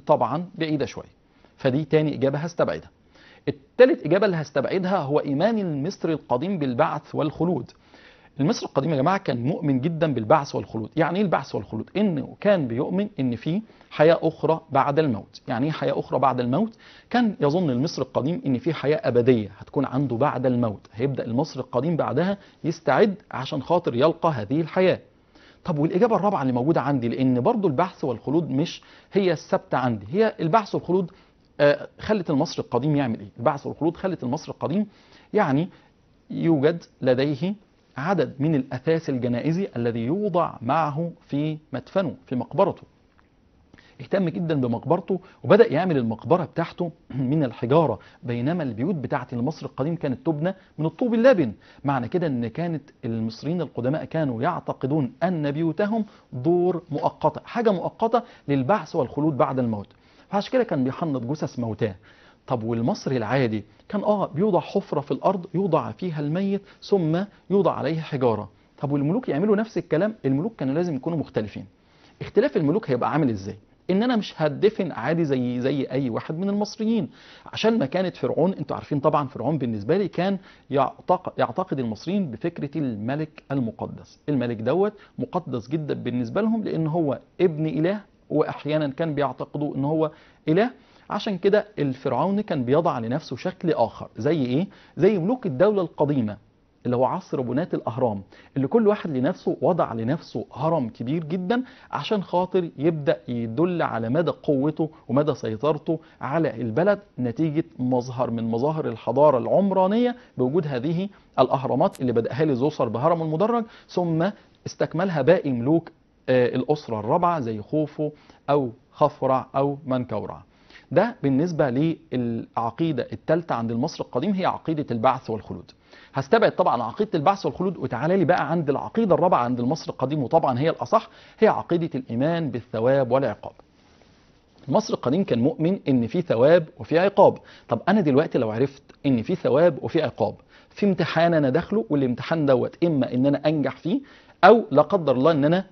طبعا بعيدة شوية فدي تاني إجابة هستبعدها التالت إجابة اللي هستبعدها هو إيمان المصري القديم بالبعث والخلود المصري القديم يا جماعة كان مؤمن جدا بالبعث والخلود يعني إيه البعث والخلود؟ إنه كان بيؤمن إن في حياة أخرى بعد الموت يعني إيه حياة أخرى بعد الموت؟ كان يظن المصري القديم إن في حياة أبدية هتكون عنده بعد الموت هيبدأ المصري القديم بعدها يستعد عشان خاطر يلقى هذه الحياة طب والإجابة الرابعة اللي موجودة عندي لأن برضو البحث والخلود مش هي الثابتة عندي هي البحث والخلود آه، خلت المصري القديم يعمل ايه؟ البعث والخلود خلت المصري القديم يعني يوجد لديه عدد من الاثاث الجنائزي الذي يوضع معه في مدفنه في مقبرته اهتم جدا بمقبرته وبدا يعمل المقبره بتاعته [CLEARS THROAT] من الحجاره بينما البيوت بتاعه المصري القديم كانت تبنى من الطوب اللبن معنى كده ان كانت المصريين القدماء كانوا يعتقدون ان بيوتهم دور مؤقته حاجه مؤقته للبعث والخلود بعد الموت فعشان كده كان بيحنط جثث موتاه طب والمصري العادي كان اه بيوضع حفره في الارض يوضع فيها الميت ثم يوضع عليه حجاره طب والملوك يعملوا نفس الكلام الملوك كانوا لازم يكونوا مختلفين اختلاف الملوك هيبقى عامل ازاي ان انا مش هدفن عادي زي زي اي واحد من المصريين عشان ما كانت فرعون انتوا عارفين طبعا فرعون بالنسبه لي كان يعتقد المصريين بفكره الملك المقدس الملك دوت مقدس جدا بالنسبه لهم لان هو ابن اله واحيانا كان بيعتقدوا ان هو اله عشان كده الفرعون كان بيضع لنفسه شكل اخر زي ايه زي ملوك الدوله القديمه اللي هو عصر بناة الأهرام اللي كل واحد لنفسه وضع لنفسه هرم كبير جدا عشان خاطر يبدأ يدل على مدى قوته ومدى سيطرته على البلد نتيجة مظهر من مظاهر الحضارة العمرانية بوجود هذه الأهرامات اللي بدأها لزوسر بهرم المدرج ثم استكملها باقي ملوك آه، الأسرة الرابعة زي خوفو أو خفرع أو منكورع ده بالنسبة للعقيدة الثالثة عند المصري القديم هي عقيدة البعث والخلود هستبعد طبعا عقيدة البعث والخلود وتعالى لي بقى عند العقيدة الرابعة عند المصري القديم وطبعا هي الأصح هي عقيدة الإيمان بالثواب والعقاب المصري القديم كان مؤمن ان في ثواب وفي عقاب طب انا دلوقتي لو عرفت ان في ثواب وفي عقاب في امتحان انا داخله والامتحان دوت اما ان انا انجح فيه او لا قدر الله ان انا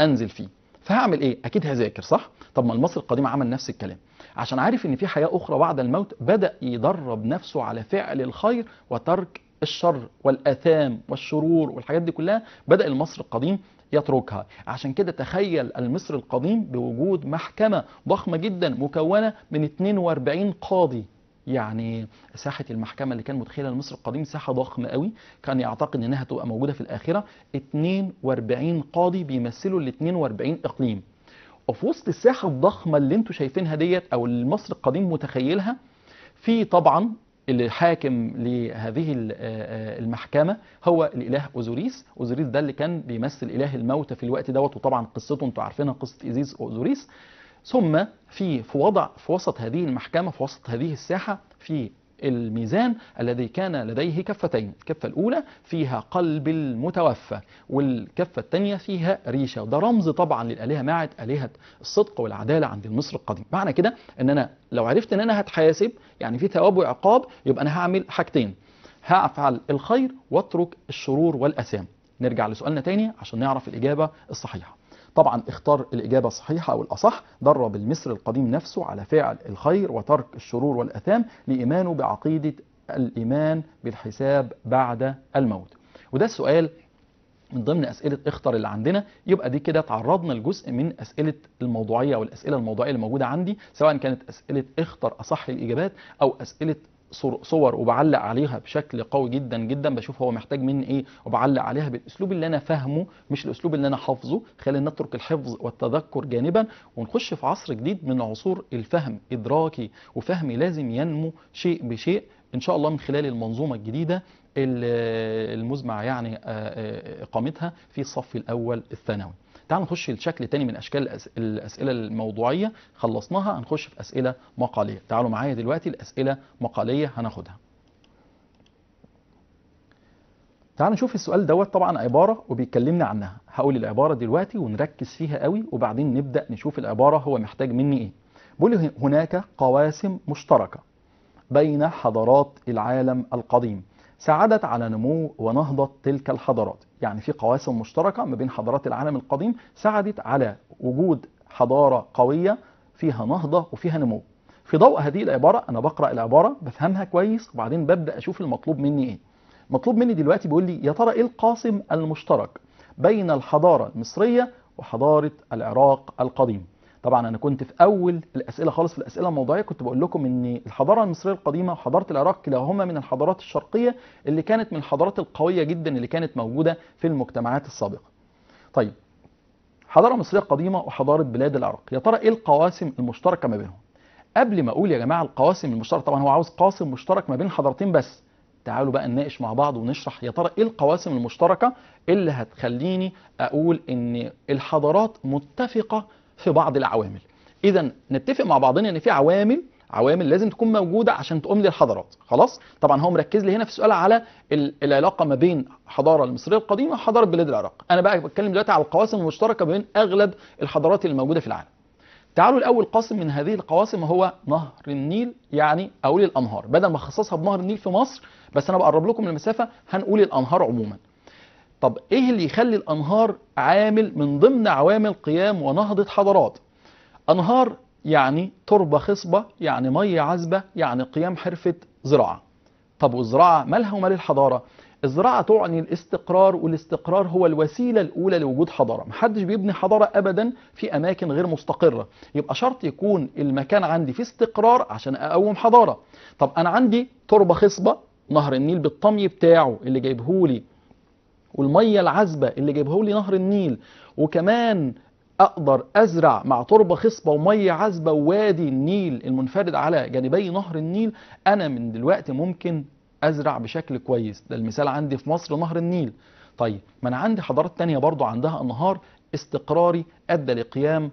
انزل فيه فهعمل ايه اكيد هذاكر صح طب ما المصري القديم عمل نفس الكلام عشان عارف ان في حياه اخرى بعد الموت بدا يدرب نفسه على فعل الخير وترك الشر والاثام والشرور والحاجات دي كلها بدا المصري القديم يتركها عشان كده تخيل المصري القديم بوجود محكمه ضخمه جدا مكونه من 42 قاضي يعني ساحه المحكمه اللي كان متخيلها لمصر القديم ساحه ضخمه قوي كان يعتقد انها تبقى موجوده في الاخره 42 قاضي بيمثلوا ال 42 اقليم وفي وسط الساحه الضخمه اللي انتم شايفينها ديت او اللي مصر القديم متخيلها في طبعا اللي حاكم لهذه آه، آه، المحكمة هو الإله أوزوريس أوزوريس ده اللي كان بيمثل إله الموت في الوقت دوت وطبعا قصته انتوا عارفينها قصة إيزيس أوزوريس ثم في في وضع في وسط هذه المحكمة في وسط هذه الساحة في الميزان الذي كان لديه كفتين الكفة الأولى فيها قلب المتوفى والكفة الثانية فيها ريشة وده رمز طبعا للآلهة معت آلهة الصدق والعدالة عند المصر القديم معنى كده أن أنا لو عرفت أن أنا هتحاسب يعني في ثواب وعقاب يبقى أنا هعمل حاجتين هفعل الخير واترك الشرور والاثام. نرجع لسؤالنا تاني عشان نعرف الإجابة الصحيحة طبعا اختار الإجابة الصحيحة أو الأصح درب المصري القديم نفسه على فعل الخير وترك الشرور والأثام لإيمانه بعقيدة الإيمان بالحساب بعد الموت وده السؤال من ضمن أسئلة اختر اللي عندنا يبقى دي كده تعرضنا لجزء من أسئلة الموضوعية والأسئلة الموضوعية اللي موجودة عندي سواء كانت أسئلة اختر أصح الإجابات أو أسئلة صور وبعلق عليها بشكل قوي جدا جدا بشوف هو محتاج مني ايه وبعلق عليها بالاسلوب اللي انا فاهمه مش الاسلوب اللي انا حافظه خلينا نترك الحفظ والتذكر جانبا ونخش في عصر جديد من عصور الفهم ادراكي وفهمي لازم ينمو شيء بشيء ان شاء الله من خلال المنظومه الجديده المزمع يعني آه، آه، اقامتها في الصف الاول الثانوي تعالوا نخش لشكل تاني من اشكال الاسئله الموضوعيه خلصناها هنخش في اسئله مقاليه تعالوا معايا دلوقتي الاسئله مقاليه هناخدها تعالوا نشوف السؤال دوت طبعا عباره وبيكلمنا عنها هقول العباره دلوقتي ونركز فيها قوي وبعدين نبدا نشوف العباره هو محتاج مني ايه بيقول هناك قواسم مشتركه بين حضارات العالم القديم ساعدت على نمو ونهضة تلك الحضارات يعني في قواسم مشتركة ما بين حضارات العالم القديم ساعدت على وجود حضارة قوية فيها نهضة وفيها نمو في ضوء هذه العبارة أنا بقرأ العبارة بفهمها كويس وبعدين ببدأ أشوف المطلوب مني إيه مطلوب مني دلوقتي بيقول لي يا ترى إيه القاسم المشترك بين الحضارة المصرية وحضارة العراق القديم طبعا انا كنت في اول الاسئله خالص في الاسئله الموضوعيه كنت بقول لكم ان الحضاره المصريه القديمه وحضاره العراق كلاهما من الحضارات الشرقيه اللي كانت من الحضارات القويه جدا اللي كانت موجوده في المجتمعات السابقه طيب حضاره مصريه قديمه وحضاره بلاد العراق يا ترى ايه القواسم المشتركه ما بينهم قبل ما اقول يا جماعه القواسم المشتركه طبعا هو عاوز قاسم مشترك ما بين الحضارتين بس تعالوا بقى نناقش مع بعض ونشرح يا ترى ايه القواسم المشتركه اللي هتخليني اقول ان الحضارات متفقه في بعض العوامل اذا نتفق مع بعضنا ان في عوامل عوامل لازم تكون موجوده عشان تقوم للحضارات خلاص طبعا هو مركز لي هنا في السؤال على العلاقه ما بين الحضاره المصريه القديمه وحضاره بلاد العراق انا بقى بتكلم دلوقتي على القواسم المشتركه بين اغلب الحضارات اللي موجوده في العالم تعالوا الاول قاسم من هذه القواسم هو نهر النيل يعني اقول الانهار بدل ما اخصصها بنهر النيل في مصر بس انا بقرب لكم المسافه هنقول الانهار عموما طب ايه اللي يخلي الانهار عامل من ضمن عوامل قيام ونهضه حضارات انهار يعني تربه خصبه يعني ميه عذبه يعني قيام حرفه زراعه طب والزراعه مالها ومال الحضاره الزراعه تعني الاستقرار والاستقرار هو الوسيله الاولى لوجود حضاره محدش بيبني حضاره ابدا في اماكن غير مستقره يبقى شرط يكون المكان عندي فيه استقرار عشان اقوم حضاره طب انا عندي تربه خصبه نهر النيل بالطمي بتاعه اللي جايبهولي والميه العذبه اللي جايبه لي نهر النيل وكمان اقدر ازرع مع تربه خصبه وميه عذبه ووادي النيل المنفرد على جانبي نهر النيل انا من دلوقتي ممكن ازرع بشكل كويس ده المثال عندي في مصر نهر النيل طيب ما انا عندي حضارات تانية برضو عندها انهار استقراري ادى لقيام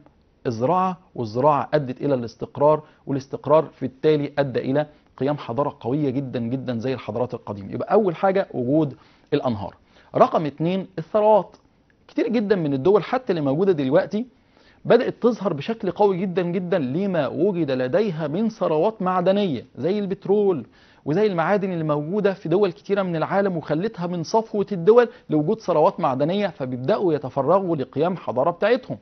الزراعه والزراعه ادت الى الاستقرار والاستقرار في التالي ادى الى قيام حضاره قويه جدا جدا زي الحضارات القديمه يبقى اول حاجه وجود الانهار رقم اتنين الثروات كتير جدا من الدول حتى اللي موجودة دلوقتي بدأت تظهر بشكل قوي جدا جدا لما وجد لديها من ثروات معدنية زي البترول وزي المعادن اللي موجودة في دول كتيرة من العالم وخلتها من صفوة الدول لوجود ثروات معدنية فبيبدأوا يتفرغوا لقيام حضارة بتاعتهم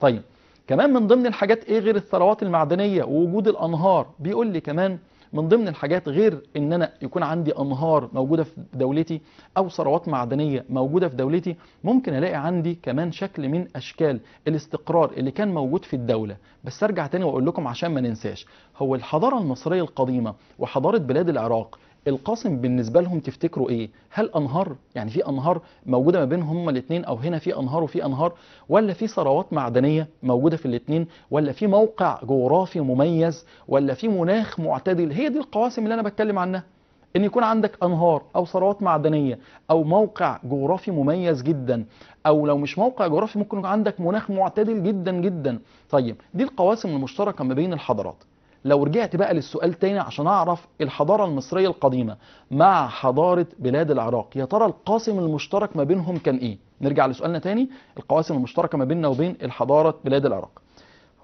طيب كمان من ضمن الحاجات ايه غير الثروات المعدنية ووجود الأنهار بيقول لي كمان من ضمن الحاجات غير ان انا يكون عندي انهار موجوده في دولتي او ثروات معدنيه موجوده في دولتي ممكن الاقي عندي كمان شكل من اشكال الاستقرار اللي كان موجود في الدوله بس ارجع تاني واقول لكم عشان ما ننساش هو الحضاره المصريه القديمه وحضاره بلاد العراق القاسم بالنسبه لهم تفتكروا ايه هل انهار يعني في انهار موجوده ما بين هما الاثنين او هنا في انهار وفي انهار ولا في ثروات معدنيه موجوده في الاثنين ولا في موقع جغرافي مميز ولا في مناخ معتدل هي دي القواسم اللي انا بتكلم عنها ان يكون عندك انهار او ثروات معدنيه او موقع جغرافي مميز جدا او لو مش موقع جغرافي ممكن يكون عندك مناخ معتدل جدا جدا طيب دي القواسم المشتركه ما بين الحضارات لو رجعت بقى للسؤال تاني عشان اعرف الحضاره المصريه القديمه مع حضاره بلاد العراق يا ترى القاسم المشترك ما بينهم كان ايه نرجع لسؤالنا تاني القواسم المشتركه ما بيننا وبين الحضاره بلاد العراق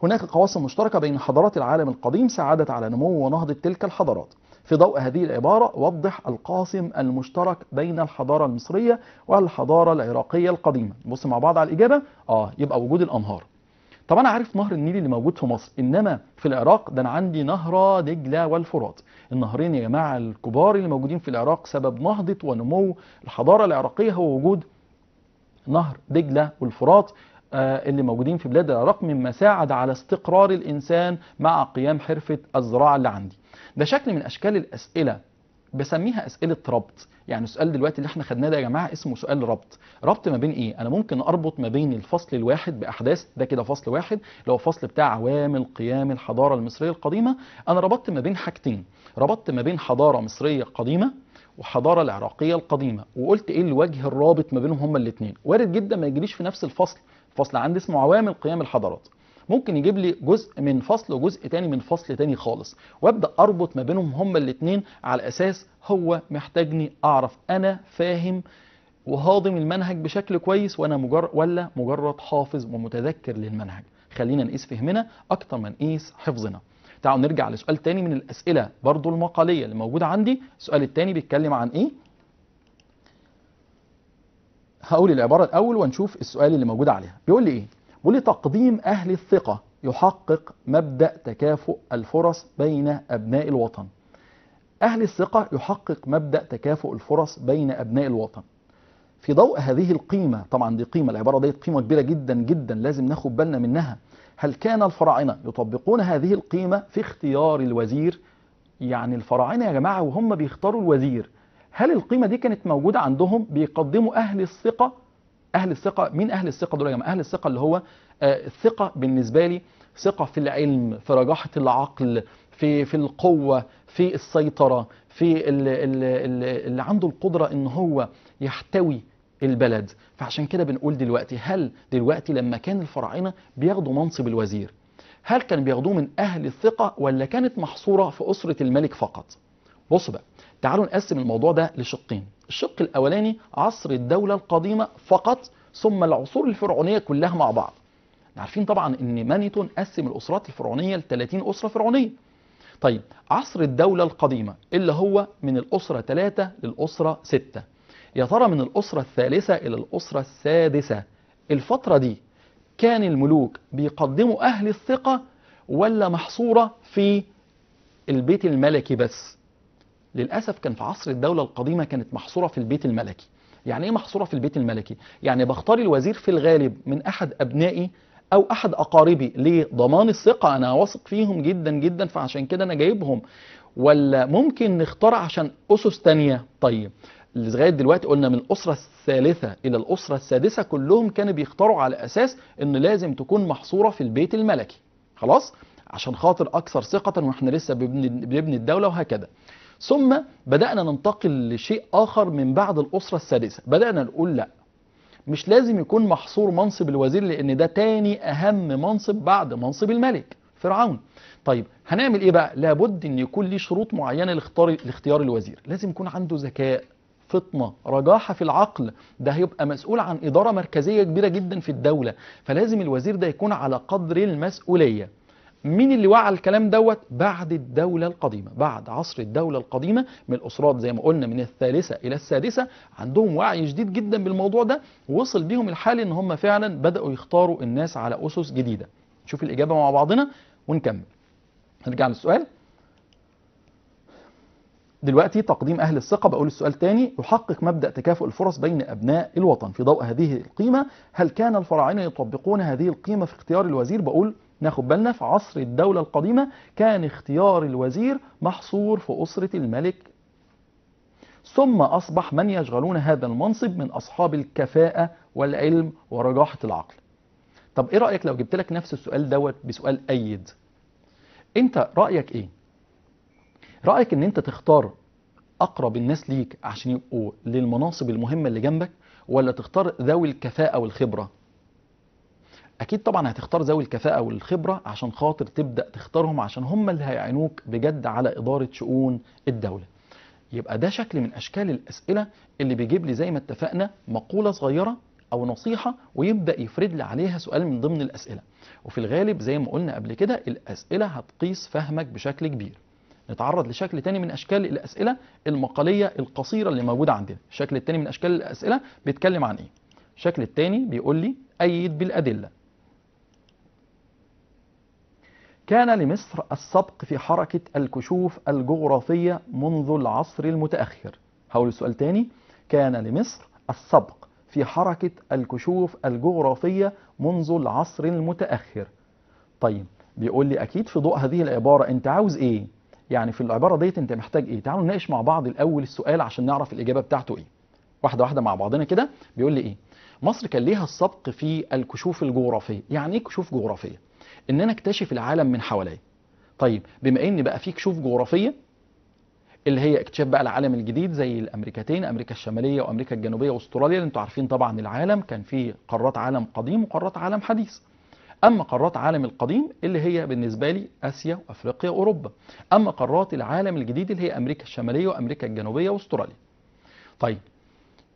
هناك قواسم مشتركه بين حضارات العالم القديم ساعدت على نمو ونهضه تلك الحضارات في ضوء هذه العبارة وضح القاسم المشترك بين الحضارة المصرية والحضارة العراقية القديمة نبص مع بعض على الإجابة آه يبقى وجود الأنهار طب انا عارف نهر النيل اللي موجود في مصر انما في العراق ده انا عندي نهر دجله والفرات النهرين يا جماعه الكبار اللي موجودين في العراق سبب نهضه ونمو الحضاره العراقيه هو وجود نهر دجله والفرات آه، اللي موجودين في بلاد العراق مما ساعد على استقرار الانسان مع قيام حرفه الزراعه اللي عندي ده شكل من اشكال الاسئله بسميها اسئله ربط يعني السؤال دلوقتي اللي احنا خدناه ده يا جماعه اسمه سؤال ربط ربط ما بين ايه انا ممكن اربط ما بين الفصل الواحد باحداث ده كده فصل واحد اللي هو فصل بتاع عوامل قيام الحضاره المصريه القديمه انا ربطت ما بين حاجتين ربطت ما بين حضاره مصريه قديمه وحضارة العراقيه القديمه وقلت ايه الوجه الرابط ما بينهم هما الاثنين وارد جدا ما يجريش في نفس الفصل فصل عندي اسمه عوامل قيام الحضارات ممكن يجيب لي جزء من فصل وجزء تاني من فصل تاني خالص وابدا اربط ما بينهم هما الاثنين على اساس هو محتاجني اعرف انا فاهم وهاضم المنهج بشكل كويس وانا مجرد ولا مجرد حافظ ومتذكر للمنهج خلينا نقيس فهمنا اكتر ما نقيس حفظنا تعالوا نرجع لسؤال تاني من الاسئله برضو المقاليه اللي موجوده عندي السؤال التاني بيتكلم عن ايه هقول العباره الاول ونشوف السؤال اللي موجود عليها بيقول لي ايه ولتقديم أهل الثقة يحقق مبدأ تكافؤ الفرص بين أبناء الوطن أهل الثقة يحقق مبدأ تكافؤ الفرص بين أبناء الوطن في ضوء هذه القيمة طبعا دي قيمة العبارة دي قيمة كبيرة جدا جدا لازم ناخد بالنا منها هل كان الفراعنة يطبقون هذه القيمة في اختيار الوزير يعني الفراعنة يا جماعة وهم بيختاروا الوزير هل القيمة دي كانت موجودة عندهم بيقدموا أهل الثقة اهل الثقه مين اهل الثقه دول يا جماعه اهل الثقه اللي هو آه، الثقه بالنسبه لي ثقه في العلم في رجاحه العقل في في القوه في السيطره في اللي, اللي, اللي عنده القدره ان هو يحتوي البلد فعشان كده بنقول دلوقتي هل دلوقتي لما كان الفراعنه بياخدوا منصب الوزير هل كان بياخدوه من اهل الثقه ولا كانت محصوره في اسره الملك فقط بص بقى تعالوا نقسم الموضوع ده لشقين الشق الاولاني عصر الدوله القديمه فقط ثم العصور الفرعونيه كلها مع بعض عارفين طبعا ان مانيتون قسم الاسرات الفرعونيه ل 30 اسره فرعونيه طيب عصر الدوله القديمه اللي هو من الاسره 3 للاسره 6 يا ترى من الاسره الثالثه الى الاسره السادسه الفتره دي كان الملوك بيقدموا اهل الثقه ولا محصوره في البيت الملكي بس للأسف كان في عصر الدولة القديمة كانت محصورة في البيت الملكي يعني ايه محصورة في البيت الملكي يعني بختار الوزير في الغالب من أحد أبنائي أو أحد أقاربي لضمان الثقة أنا واثق فيهم جدا جدا فعشان كده أنا جايبهم ولا ممكن نختار عشان أسس تانية طيب لغايه دلوقتي قلنا من الاسره الثالثه الى الاسره السادسه كلهم كانوا بيختاروا على اساس ان لازم تكون محصوره في البيت الملكي خلاص عشان خاطر اكثر ثقه واحنا لسه بنبني الدوله وهكذا ثم بدأنا ننتقل لشيء آخر من بعد الأسرة السادسة بدأنا نقول لا مش لازم يكون محصور منصب الوزير لأن ده تاني أهم منصب بعد منصب الملك فرعون طيب هنعمل ايه بقى لابد ان يكون ليه شروط معينه لاختيار لاختيار الوزير لازم يكون عنده ذكاء فطنه رجاحه في العقل ده هيبقى مسؤول عن اداره مركزيه كبيره جدا في الدوله فلازم الوزير ده يكون على قدر المسؤوليه مين اللي وعى الكلام دوت بعد الدولة القديمة بعد عصر الدولة القديمة من الأسرات زي ما قلنا من الثالثة إلى السادسة عندهم وعي شديد جدا بالموضوع ده وصل بيهم الحال إن هم فعلا بدأوا يختاروا الناس على أسس جديدة نشوف الإجابة مع بعضنا ونكمل نرجع للسؤال دلوقتي تقديم أهل الثقة بقول السؤال تاني يحقق مبدأ تكافؤ الفرص بين أبناء الوطن في ضوء هذه القيمة هل كان الفراعنة يطبقون هذه القيمة في اختيار الوزير بقول ناخد بالنا في عصر الدولة القديمة كان اختيار الوزير محصور في أسرة الملك ثم أصبح من يشغلون هذا المنصب من أصحاب الكفاءة والعلم ورجاحة العقل طب إيه رأيك لو جبت لك نفس السؤال دوت بسؤال أيد أنت رأيك إيه؟ رأيك إن أنت تختار أقرب الناس ليك عشان يبقوا للمناصب المهمة اللي جنبك ولا تختار ذوي الكفاءة والخبرة اكيد طبعا هتختار ذوي الكفاءه والخبره عشان خاطر تبدا تختارهم عشان هم اللي هيعينوك بجد على اداره شؤون الدوله يبقى ده شكل من اشكال الاسئله اللي بيجيب لي زي ما اتفقنا مقوله صغيره او نصيحه ويبدا يفرد لي عليها سؤال من ضمن الاسئله وفي الغالب زي ما قلنا قبل كده الاسئله هتقيس فهمك بشكل كبير نتعرض لشكل تاني من اشكال الاسئله المقاليه القصيره اللي موجوده عندنا الشكل التاني من اشكال الاسئله بيتكلم عن ايه الشكل التاني بيقول لي ايد بالادله كان لمصر السبق في حركة الكشوف الجغرافية منذ العصر المتأخر حول السؤال تاني كان لمصر السبق في حركة الكشوف الجغرافية منذ العصر المتأخر طيب بيقول لي أكيد في ضوء هذه العبارة أنت عاوز إيه؟ يعني في العبارة ديت أنت محتاج إيه؟ تعالوا نناقش مع بعض الأول السؤال عشان نعرف الإجابة بتاعته إيه واحدة واحدة مع بعضنا كده بيقول لي إيه؟ مصر كان ليها السبق في الكشوف الجغرافية يعني إيه كشوف جغرافية؟ ان انا اكتشف العالم من حواليا طيب بما ان بقى في كشوف جغرافيه اللي هي اكتشاف بقى العالم الجديد زي الامريكتين امريكا الشماليه وامريكا الجنوبيه واستراليا اللي انتوا عارفين طبعا العالم كان فيه قارات عالم قديم وقارات عالم حديث اما قارات عالم القديم اللي هي بالنسبه لي اسيا وافريقيا واوروبا اما قارات العالم الجديد اللي هي امريكا الشماليه وامريكا الجنوبيه واستراليا طيب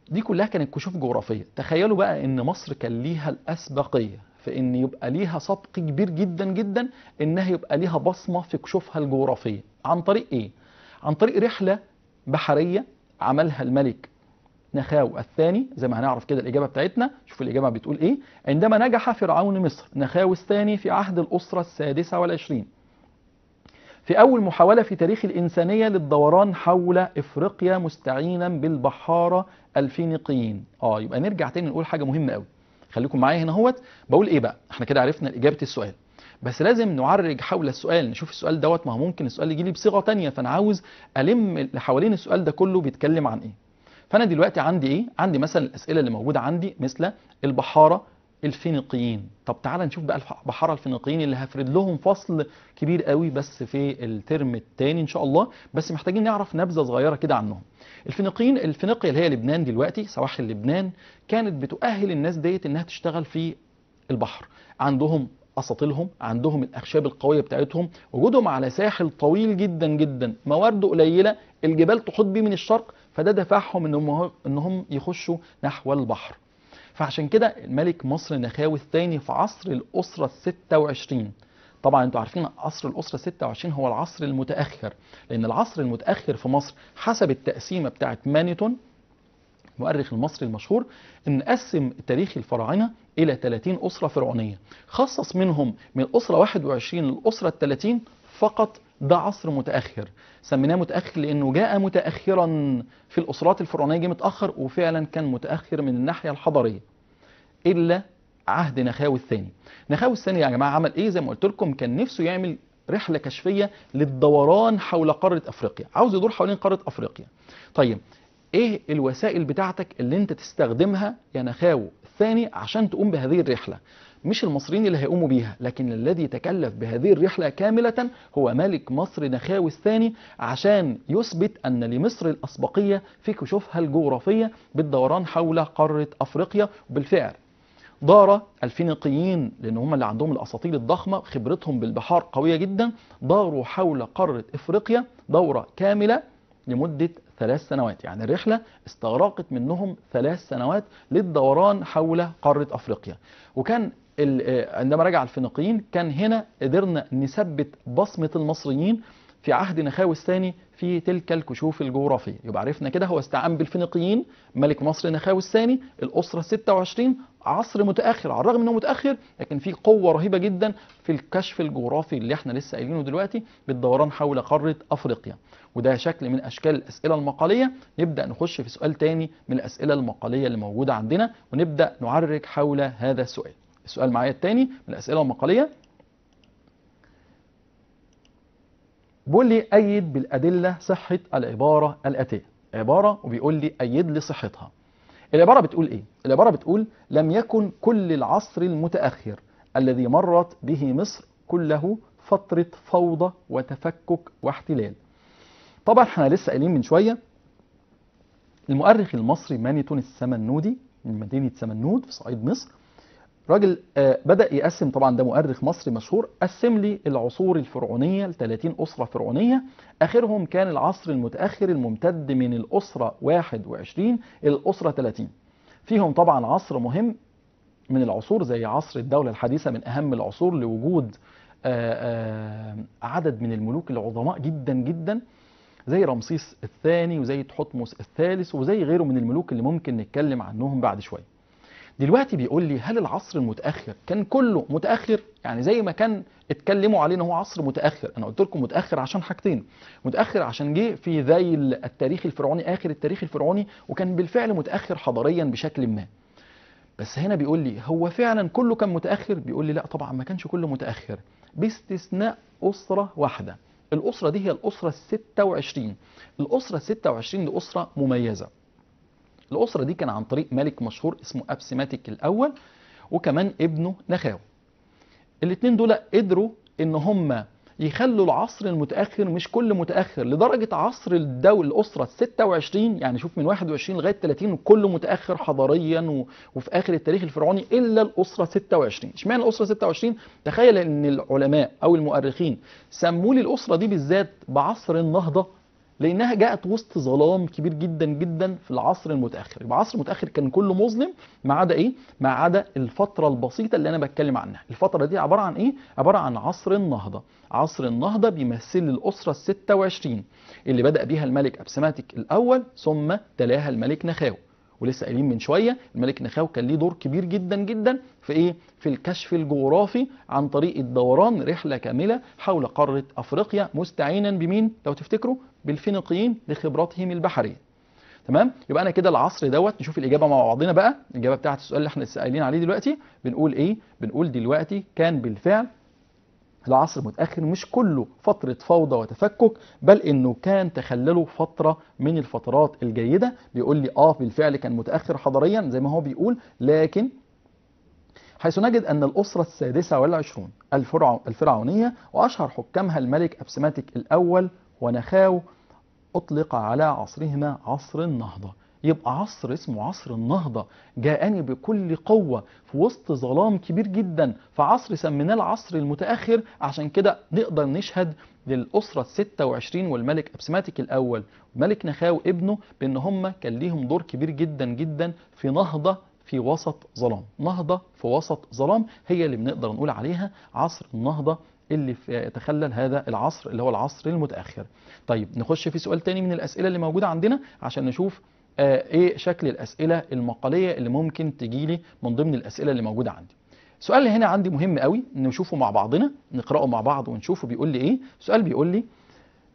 دي كلها كانت كشوف جغرافيه تخيلوا بقى ان مصر كان ليها الاسبقيه في ان يبقى ليها سبق كبير جدا جدا انها يبقى ليها بصمه في كشوفها الجغرافيه عن طريق ايه عن طريق رحله بحريه عملها الملك نخاو الثاني زي ما هنعرف كده الإجابة بتاعتنا شوف الإجابة بتقول إيه عندما نجح فرعون مصر نخاو الثاني في عهد الأسرة السادسة والعشرين في أول محاولة في تاريخ الإنسانية للدوران حول إفريقيا مستعينا بالبحارة الفينيقيين آه يبقى نرجع تاني نقول حاجة مهمة قوي خليكم معايا هنا اهوت بقول ايه بقى احنا كده عرفنا اجابه السؤال بس لازم نعرج حول السؤال نشوف السؤال دوت ما هو ممكن السؤال يجي لي بصيغه تانية فانا عاوز الم اللي حوالين السؤال ده كله بيتكلم عن ايه فانا دلوقتي عندي ايه عندي مثلا الاسئله اللي موجوده عندي مثل البحاره الفينيقيين طب تعال نشوف بقى البحارة الفينيقيين اللي هفرد لهم فصل كبير قوي بس في الترم الثاني ان شاء الله بس محتاجين نعرف نبذة صغيرة كده عنهم الفينيقيين الفينيقية اللي هي لبنان دلوقتي سواحل لبنان كانت بتؤهل الناس ديت انها تشتغل في البحر عندهم اساطيلهم عندهم الاخشاب القويه بتاعتهم وجودهم على ساحل طويل جدا جدا موارده قليله الجبال تحط بيه من الشرق فده دفعهم ان ان هم يخشوا نحو البحر فعشان كده الملك مصر نخاوي الثاني في عصر الأسرة الستة وعشرين طبعا انتوا عارفين عصر الأسرة 26 هو العصر المتأخر لأن العصر المتأخر في مصر حسب التقسيمة بتاعة مانيتون المؤرخ المصري المشهور ان قسم تاريخ الفراعنه الى 30 اسره فرعونيه خصص منهم من الاسره 21 للاسره 30 فقط ده عصر متاخر سميناه متاخر لانه جاء متاخرا في الاسرات الفرعونيه جه متاخر وفعلا كان متاخر من الناحيه الحضاريه الا عهد نخاوي الثاني نخاوي الثاني يا جماعه عمل ايه زي ما قلت لكم كان نفسه يعمل رحله كشفيه للدوران حول قاره افريقيا عاوز يدور حوالين قاره افريقيا طيب ايه الوسائل بتاعتك اللي انت تستخدمها يا نخاو الثاني عشان تقوم بهذه الرحله مش المصريين اللي هيقوموا بيها لكن الذي تكلف بهذه الرحله كامله هو ملك مصر نخاوي الثاني عشان يثبت ان لمصر الاسبقيه في كشوفها الجغرافيه بالدوران حول قاره افريقيا وبالفعل دار الفينيقيين لان هم اللي عندهم الاساطيل الضخمه خبرتهم بالبحار قويه جدا داروا حول قاره افريقيا دوره كامله لمده ثلاث سنوات يعني الرحله استغرقت منهم ثلاث سنوات للدوران حول قاره افريقيا وكان آه، عندما رجع الفينيقيين كان هنا قدرنا نثبت بصمه المصريين في عهد نخاوي الثاني في تلك الكشوف الجغرافية يبقى عرفنا كده هو استعان بالفينيقيين ملك مصر نخاوي الثاني الأسرة 26 عصر متاخر على الرغم انه متاخر لكن في قوه رهيبه جدا في الكشف الجغرافي اللي احنا لسه قايلينه دلوقتي بالدوران حول قاره افريقيا وده شكل من اشكال الاسئله المقاليه نبدا نخش في سؤال تاني من الاسئله المقاليه اللي موجوده عندنا ونبدا نعرج حول هذا السؤال السؤال معايا التاني من الاسئله المقاليه بيقول لي أيد بالأدلة صحة العبارة الآتية عبارة وبيقول لي أيد لي صحتها العبارة بتقول إيه؟ العبارة بتقول لم يكن كل العصر المتأخر الذي مرت به مصر كله فترة فوضى وتفكك واحتلال طبعا احنا لسه قايلين من شوية المؤرخ المصري مانيتون السمنودي من مدينة سمنود في صعيد مصر راجل آه، بدا يقسم طبعا ده مؤرخ مصري مشهور قسم لي العصور الفرعونيه ل 30 اسره فرعونيه اخرهم كان العصر المتاخر الممتد من الاسره 21 الاسره 30 فيهم طبعا عصر مهم من العصور زي عصر الدوله الحديثه من اهم العصور لوجود آه، آه، عدد من الملوك العظماء جدا جدا زي رمسيس الثاني وزي تحتمس الثالث وزي غيره من الملوك اللي ممكن نتكلم عنهم بعد شويه دلوقتي بيقول لي هل العصر المتاخر كان كله متاخر يعني زي ما كان اتكلموا عليه ان هو عصر متاخر انا قلت لكم متاخر عشان حاجتين متاخر عشان جه في ذيل التاريخ الفرعوني اخر التاريخ الفرعوني وكان بالفعل متاخر حضاريا بشكل ما بس هنا بيقول لي هو فعلا كله كان متاخر بيقول لي لا طبعا ما كانش كله متاخر باستثناء اسره واحده الاسره دي هي الاسره ال 26 الاسره ال 26 دي اسره مميزه الأسرة دي كان عن طريق ملك مشهور اسمه أبسيماتيك الأول وكمان ابنه نخاو الاثنين دول قدروا ان هم يخلوا العصر المتاخر مش كل متاخر لدرجه عصر الدول الاسره 26 يعني شوف من 21 لغايه 30 كله متاخر حضاريا و... وفي اخر التاريخ الفرعوني الا الاسره 26 اشمعنى الاسره 26 تخيل ان العلماء او المؤرخين سموا لي الاسره دي بالذات بعصر النهضه لانها جاءت وسط ظلام كبير جدا جدا في العصر المتاخر يبقى العصر المتاخر كان كله مظلم ما عدا ايه ما عدا الفتره البسيطه اللي انا بتكلم عنها الفتره دي عباره عن ايه عباره عن عصر النهضه عصر النهضه بيمثل الاسره ال 26 اللي بدا بيها الملك ابسماتك الاول ثم تلاها الملك نخاو ولسه قايلين من شويه الملك نخاو كان ليه دور كبير جدا جدا في ايه في الكشف الجغرافي عن طريق الدوران رحله كامله حول قاره افريقيا مستعينا بمين لو تفتكروا بالفينيقيين لخبراتهم البحريه تمام يبقى انا كده العصر دوت نشوف الاجابه مع بعضنا بقى الاجابه بتاعت السؤال اللي احنا سائلين عليه دلوقتي بنقول ايه بنقول دلوقتي كان بالفعل العصر المتأخر مش كله فترة فوضى وتفكك بل انه كان تخلله فترة من الفترات الجيدة بيقول لي اه بالفعل كان متأخر حضاريا زي ما هو بيقول لكن حيث نجد أن الأسرة السادسة والعشرون الفرعونية وأشهر حكامها الملك أبسماتك الأول ونخاو أطلق على عصرهما عصر النهضة يبقى عصر اسمه عصر النهضة جاءني بكل قوة في وسط ظلام كبير جدا فعصر سميناه العصر المتأخر عشان كده نقدر نشهد للأسرة الستة وعشرين والملك أبسماتك الأول ملك نخاو ابنه بأن هم كان ليهم دور كبير جدا جدا في نهضة في وسط ظلام نهضة في وسط ظلام هي اللي بنقدر نقول عليها عصر النهضة اللي يتخلل هذا العصر اللي هو العصر المتأخر طيب نخش في سؤال تاني من الأسئلة اللي موجودة عندنا عشان نشوف آه، ايه شكل الاسئله المقاليه اللي ممكن تجي لي من ضمن الاسئله اللي موجوده عندي السؤال اللي هنا عندي مهم قوي نشوفه مع بعضنا نقراه مع بعض ونشوفه بيقول لي ايه السؤال بيقول لي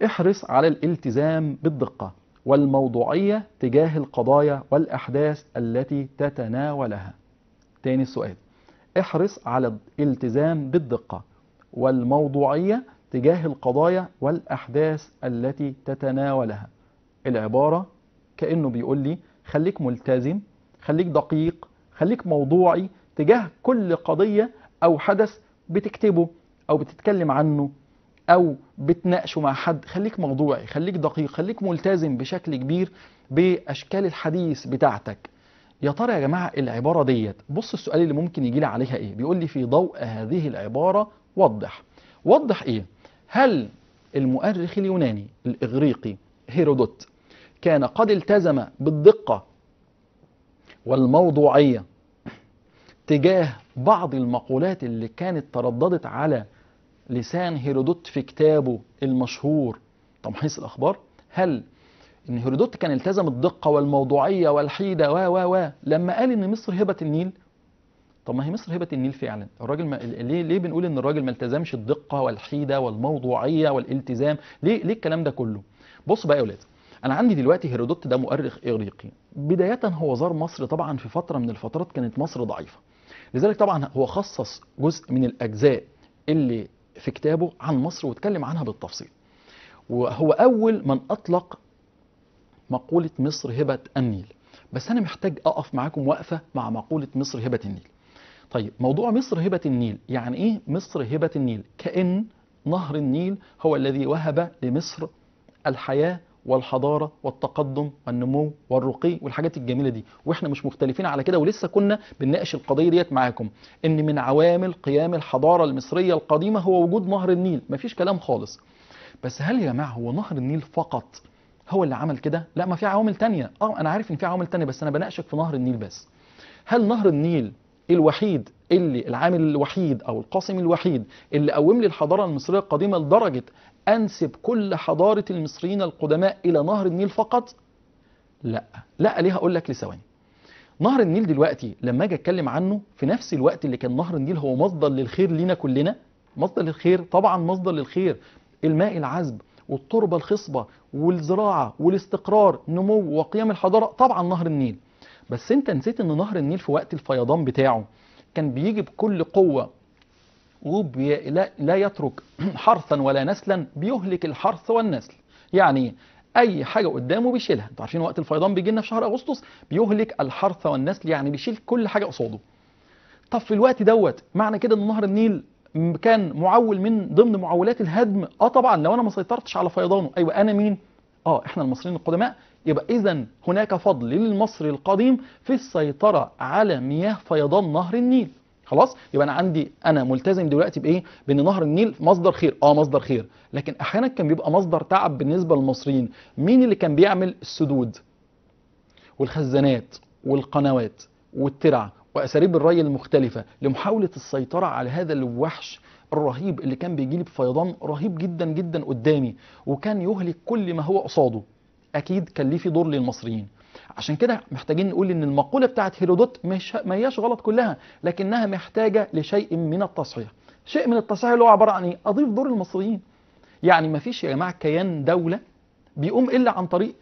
احرص على الالتزام بالدقه والموضوعيه تجاه القضايا والاحداث التي تتناولها تاني السؤال احرص على الالتزام بالدقه والموضوعيه تجاه القضايا والاحداث التي تتناولها العباره كأنه بيقول لي خليك ملتزم خليك دقيق خليك موضوعي تجاه كل قضية أو حدث بتكتبه أو بتتكلم عنه أو بتناقشه مع حد خليك موضوعي خليك دقيق خليك ملتزم بشكل كبير بأشكال الحديث بتاعتك يا ترى يا جماعة العبارة ديت بص السؤال اللي ممكن يجي لي عليها إيه بيقول لي في ضوء هذه العبارة وضح وضح إيه هل المؤرخ اليوناني الإغريقي هيرودوت كان قد التزم بالدقة والموضوعية تجاه بعض المقولات اللي كانت ترددت على لسان هيرودوت في كتابه المشهور تمحيص الأخبار هل إن هيرودوت كان التزم الدقة والموضوعية والحيدة و و و لما قال إن مصر هبة النيل طب ما هي مصر هبة النيل فعلا الراجل ما... ليه ليه بنقول ان الراجل ما التزمش الدقه والحيده والموضوعيه والالتزام ليه ليه الكلام ده كله بص بقى يا ولاد انا عندي دلوقتي هيرودوت ده مؤرخ اغريقي بدايه هو زار مصر طبعا في فتره من الفترات كانت مصر ضعيفه لذلك طبعا هو خصص جزء من الاجزاء اللي في كتابه عن مصر واتكلم عنها بالتفصيل وهو اول من اطلق مقوله مصر هبه النيل بس انا محتاج اقف معاكم وقفه مع مقوله مصر هبه النيل طيب موضوع مصر هبه النيل يعني ايه مصر هبه النيل كان نهر النيل هو الذي وهب لمصر الحياه والحضاره والتقدم والنمو والرقي والحاجات الجميله دي واحنا مش مختلفين على كده ولسه كنا بنناقش القضيه ديت معاكم ان من عوامل قيام الحضاره المصريه القديمه هو وجود نهر النيل مفيش كلام خالص بس هل يا جماعه هو نهر النيل فقط هو اللي عمل كده لا ما في عوامل تانية اه انا عارف ان في عوامل تانية بس انا بناقشك في نهر النيل بس هل نهر النيل الوحيد اللي العامل الوحيد او القاسم الوحيد اللي قوم لي الحضاره المصريه القديمه لدرجه أنسب كل حضارة المصريين القدماء إلى نهر النيل فقط؟ لا لا ليه هقول لك لثواني نهر النيل دلوقتي لما اجي اتكلم عنه في نفس الوقت اللي كان نهر النيل هو مصدر للخير لينا كلنا مصدر للخير طبعا مصدر للخير الماء العذب والتربة الخصبة والزراعة والاستقرار نمو وقيام الحضارة طبعا نهر النيل بس انت نسيت ان نهر النيل في وقت الفيضان بتاعه كان بيجي بكل قوة لا يترك [CLEARS THROAT] حرثا ولا نسلا بيهلك الحرث والنسل يعني اي حاجه قدامه بيشيلها انتوا عارفين وقت الفيضان بيجي لنا في شهر اغسطس بيهلك الحرث والنسل يعني بيشيل كل حاجه قصاده طب في الوقت دوت معنى كده ان نهر النيل كان معول من ضمن معولات الهدم اه طبعا لو انا ما سيطرتش على فيضانه ايوه انا مين اه احنا المصريين القدماء يبقى اذا هناك فضل للمصري القديم في السيطره على مياه فيضان نهر النيل خلاص يبقى انا عندي انا ملتزم دلوقتي بايه بان نهر النيل مصدر خير اه مصدر خير لكن احيانا كان بيبقى مصدر تعب بالنسبه للمصريين مين اللي كان بيعمل السدود والخزانات والقنوات والترع واساليب الري المختلفه لمحاوله السيطره على هذا الوحش الرهيب اللي كان بيجي لي بفيضان رهيب جدا جدا قدامي وكان يهلك كل ما هو قصاده اكيد كان ليه في دور للمصريين عشان كده محتاجين نقول ان المقولة بتاعت هيرودوت مش ما هياش غلط كلها لكنها محتاجة لشيء من التصحيح شيء من التصحيح اللي هو عبارة عن ايه اضيف دور المصريين يعني ما فيش يا جماعة كيان دولة بيقوم الا عن طريق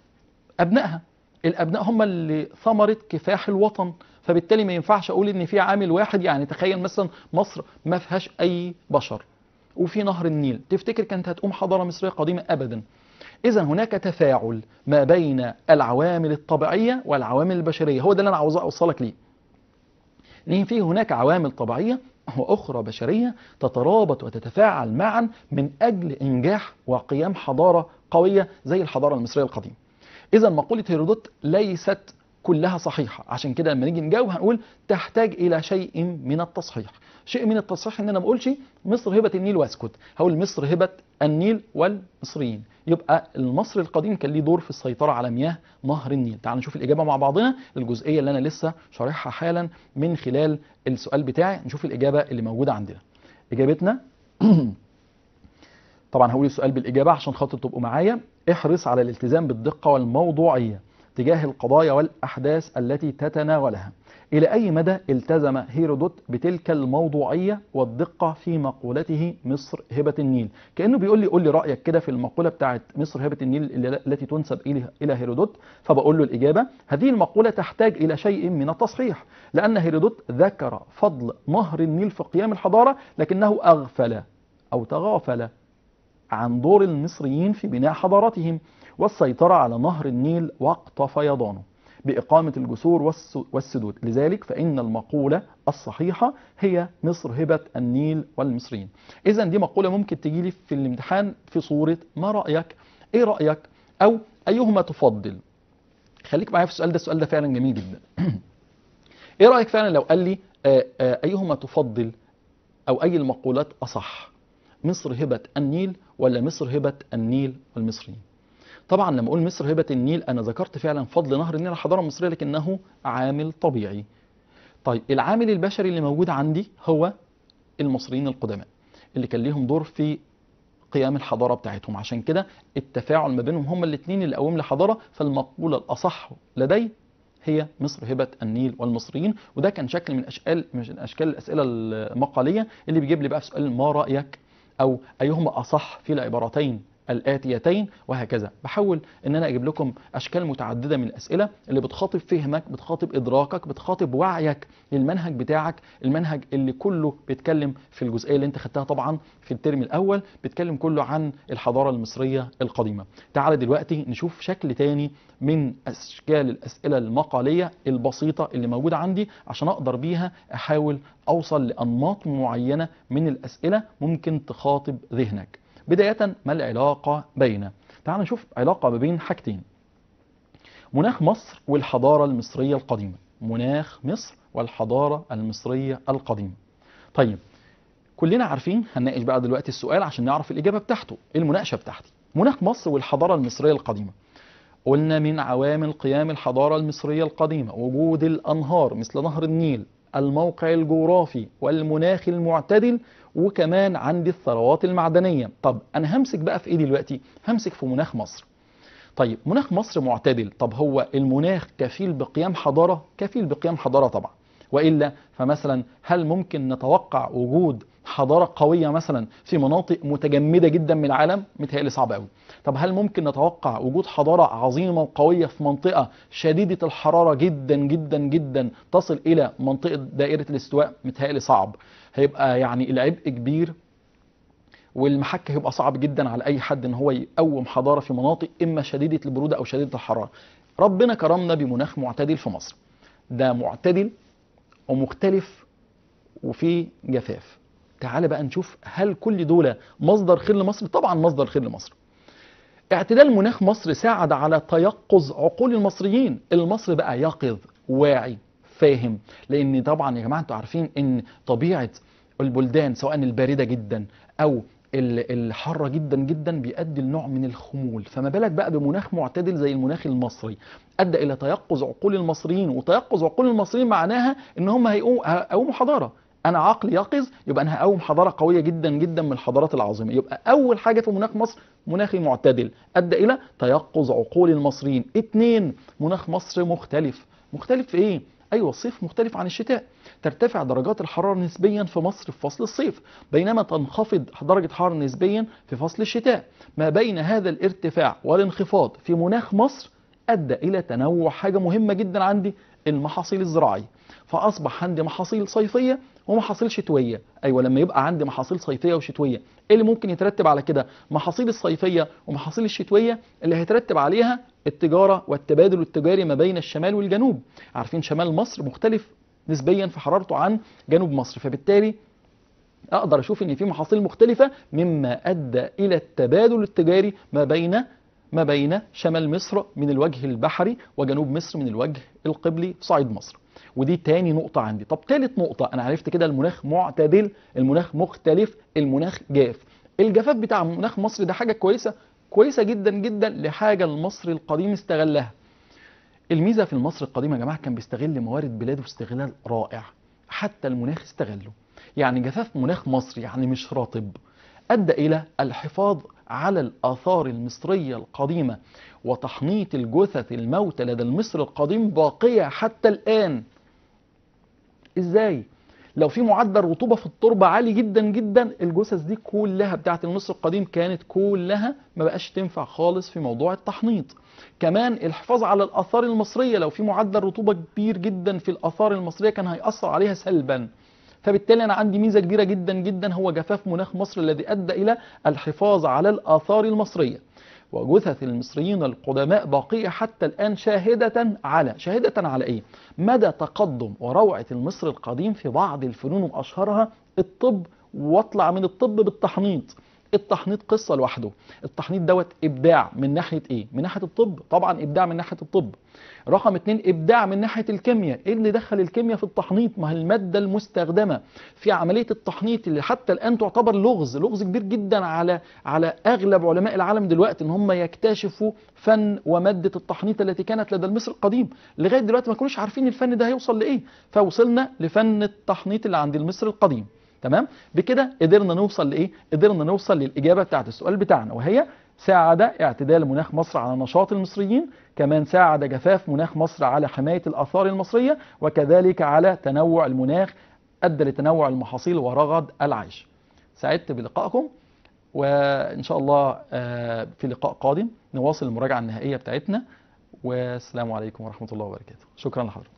ابنائها الابناء هم اللي ثمرة كفاح الوطن فبالتالي ما ينفعش اقول ان في عامل واحد يعني تخيل مثلا مصر ما فيهاش اي بشر وفي نهر النيل تفتكر كانت هتقوم حضاره مصريه قديمه ابدا إذا هناك تفاعل ما بين العوامل الطبيعية والعوامل البشرية هو ده اللي أنا عاوز أوصلك ليه لأن في هناك عوامل طبيعية وأخرى بشرية تترابط وتتفاعل معا من أجل إنجاح وقيام حضارة قوية زي الحضارة المصرية القديمة إذا مقولة هيرودوت ليست كلها صحيحة عشان كده لما نيجي نجاوب هنقول تحتاج إلى شيء من التصحيح شيء من التصحيح ان انا ما اقولش مصر هبة النيل واسكت هقول مصر هبة النيل والمصريين يبقى المصري القديم كان ليه دور في السيطره على مياه نهر النيل تعال نشوف الاجابه مع بعضنا الجزئيه اللي انا لسه شارحها حالا من خلال السؤال بتاعي نشوف الاجابه اللي موجوده عندنا اجابتنا [CLEARS THROAT] طبعا هقول السؤال بالاجابه عشان خاطر تبقوا معايا احرص على الالتزام بالدقه والموضوعيه تجاه القضايا والأحداث التي تتناولها إلى أي مدى التزم هيرودوت بتلك الموضوعية والدقة في مقولته مصر هبة النيل كأنه بيقول لي قول لي رأيك كده في المقولة بتاعت مصر هبة النيل التي تنسب إلى هيرودوت فبقول له الإجابة هذه المقولة تحتاج إلى شيء من التصحيح لأن هيرودوت ذكر فضل نهر النيل في قيام الحضارة لكنه أغفل أو تغافل عن دور المصريين في بناء حضارتهم والسيطرة على نهر النيل وقت فيضانه بإقامة الجسور والسدود لذلك فإن المقولة الصحيحة هي مصر هبة النيل والمصريين إذا دي مقولة ممكن تجيلي في الامتحان في صورة ما رأيك إيه رأيك أو أيهما تفضل خليك معايا في السؤال ده السؤال ده فعلا جميل جدا [CLEARS THROAT] إيه رأيك فعلا لو قال لي آه، آه، أيهما تفضل أو أي المقولات أصح مصر هبة النيل ولا مصر هبة النيل والمصريين طبعا لما اقول مصر هبه النيل انا ذكرت فعلا فضل نهر النيل على الحضاره المصريه لكنه عامل طبيعي طيب العامل البشري اللي موجود عندي هو المصريين القدماء اللي كان ليهم دور في قيام الحضاره بتاعتهم عشان كده التفاعل ما بينهم هما الاثنين اللي قوم لحضاره فالمقوله الاصح لدي هي مصر هبه النيل والمصريين وده كان شكل من اشكال من اشكال الاسئله المقاليه اللي بيجيب لي بقى في سؤال ما رايك او ايهما اصح في العبارتين الآتيتين وهكذا بحاول ان انا اجيب لكم اشكال متعددة من الاسئلة اللي بتخاطب فهمك بتخاطب ادراكك بتخاطب وعيك للمنهج بتاعك المنهج اللي كله بيتكلم في الجزئية اللي انت خدتها طبعا في الترم الاول بيتكلم كله عن الحضارة المصرية القديمة تعال دلوقتي نشوف شكل تاني من اشكال الاسئلة المقالية البسيطة اللي موجودة عندي عشان اقدر بيها احاول اوصل لانماط معينة من الاسئلة ممكن تخاطب ذهنك بداية ما العلاقة بين تعال نشوف علاقة ما بين حاجتين مناخ مصر والحضارة المصرية القديمة مناخ مصر والحضارة المصرية القديمة طيب كلنا عارفين هنناقش بقى دلوقتي السؤال عشان نعرف الإجابة بتاعته المناقشة بتاعتي مناخ مصر والحضارة المصرية القديمة قلنا من عوامل قيام الحضارة المصرية القديمة وجود الأنهار مثل نهر النيل الموقع الجغرافي والمناخ المعتدل وكمان عندي الثروات المعدنية طب أنا همسك بقى في إيه دلوقتي؟ همسك في مناخ مصر طيب مناخ مصر معتدل طب هو المناخ كفيل بقيام حضارة؟ كفيل بقيام حضارة طبعا وإلا فمثلا هل ممكن نتوقع وجود حضاره قويه مثلا في مناطق متجمده جدا من العالم متهيألي صعب قوي طب هل ممكن نتوقع وجود حضاره عظيمه وقويه في منطقه شديده الحراره جدا جدا جدا تصل الى منطقه دائره الاستواء متهيألي صعب هيبقى يعني العبء كبير والمحك هيبقى صعب جدا على اي حد ان هو يقوم حضاره في مناطق اما شديده البروده او شديده الحراره ربنا كرمنا بمناخ معتدل في مصر ده معتدل ومختلف وفيه جفاف تعالى بقى نشوف هل كل دول مصدر خير لمصر طبعا مصدر خير لمصر اعتدال مناخ مصر ساعد على تيقظ عقول المصريين المصري بقى يقظ واعي فاهم لان طبعا يا جماعه انتوا عارفين ان طبيعه البلدان سواء البارده جدا او الحاره جدا جدا بيؤدي لنوع من الخمول فما بالك بقى بمناخ معتدل زي المناخ المصري ادى الى تيقظ عقول المصريين وتيقظ عقول المصريين معناها ان هم هيقوموا حضاره انا عقل يقظ يبقى انا هقوم حضاره قويه جدا جدا من الحضارات العظيمه يبقى اول حاجه في مناخ مصر مناخي معتدل ادى الى تيقظ عقول المصريين اثنين مناخ مصر مختلف مختلف في ايه ايوه الصيف مختلف عن الشتاء ترتفع درجات الحراره نسبيا في مصر في فصل الصيف بينما تنخفض درجه الحراره نسبيا في فصل الشتاء ما بين هذا الارتفاع والانخفاض في مناخ مصر ادى الى تنوع حاجه مهمه جدا عندي المحاصيل الزراعيه فاصبح عندي محاصيل صيفيه ومحاصيل شتويه ايوه لما يبقى عندي محاصيل صيفيه وشتويه ايه اللي ممكن يترتب على كده محاصيل الصيفيه ومحاصيل الشتويه اللي هيترتب عليها التجاره والتبادل التجاري ما بين الشمال والجنوب عارفين شمال مصر مختلف نسبيا في حرارته عن جنوب مصر فبالتالي اقدر اشوف ان في محاصيل مختلفه مما ادى الى التبادل التجاري ما بين ما بين شمال مصر من الوجه البحري وجنوب مصر من الوجه القبلي في صعيد مصر ودي تاني نقطة عندي طب تالت نقطة أنا عرفت كده المناخ معتدل المناخ مختلف المناخ جاف الجفاف بتاع مناخ مصر ده حاجة كويسة كويسة جدا جدا لحاجة المصري القديم استغلها الميزة في المصري القديم يا جماعة كان بيستغل موارد بلاده استغلال رائع حتى المناخ استغله يعني جفاف مناخ مصر يعني مش رطب أدى إلى الحفاظ على الآثار المصرية القديمة وتحنيط الجثث الموتى لدى المصر القديم باقية حتى الآن إزاي؟ لو في معدل رطوبة في التربة عالي جدا جدا الجثث دي كلها بتاعة المصر القديم كانت كلها ما بقاش تنفع خالص في موضوع التحنيط كمان الحفاظ على الآثار المصرية لو في معدل رطوبة كبير جدا في الآثار المصرية كان هيأثر عليها سلبا فبالتالي انا عندي ميزه كبيره جدا جدا هو جفاف مناخ مصر الذي ادى الى الحفاظ على الاثار المصريه وجثث المصريين القدماء باقية حتى الآن شاهدة على شاهدة على إيه؟ مدى تقدم وروعة المصر القديم في بعض الفنون وأشهرها الطب واطلع من الطب بالتحنيط التحنيط قصه لوحده التحنيط دوت ابداع من ناحيه ايه من ناحيه الطب طبعا ابداع من ناحيه الطب رقم اتنين ابداع من ناحيه الكيمياء ايه اللي دخل الكيمياء في التحنيط ما هي الماده المستخدمه في عمليه التحنيط اللي حتى الان تعتبر لغز لغز كبير جدا على على اغلب علماء العالم دلوقتي ان هم يكتشفوا فن وماده التحنيط التي كانت لدى المصر القديم لغايه دلوقتي ما كناش عارفين الفن ده هيوصل لايه فوصلنا لفن التحنيط اللي عند المصر القديم تمام بكده قدرنا نوصل لايه قدرنا نوصل للاجابه بتاعت السؤال بتاعنا وهي ساعد اعتدال مناخ مصر على نشاط المصريين كمان ساعد جفاف مناخ مصر على حمايه الاثار المصريه وكذلك على تنوع المناخ ادى لتنوع المحاصيل ورغد العيش سعدت بلقائكم وان شاء الله آه، في لقاء قادم نواصل المراجعه النهائيه بتاعتنا والسلام عليكم ورحمه الله وبركاته شكرا لحضرتك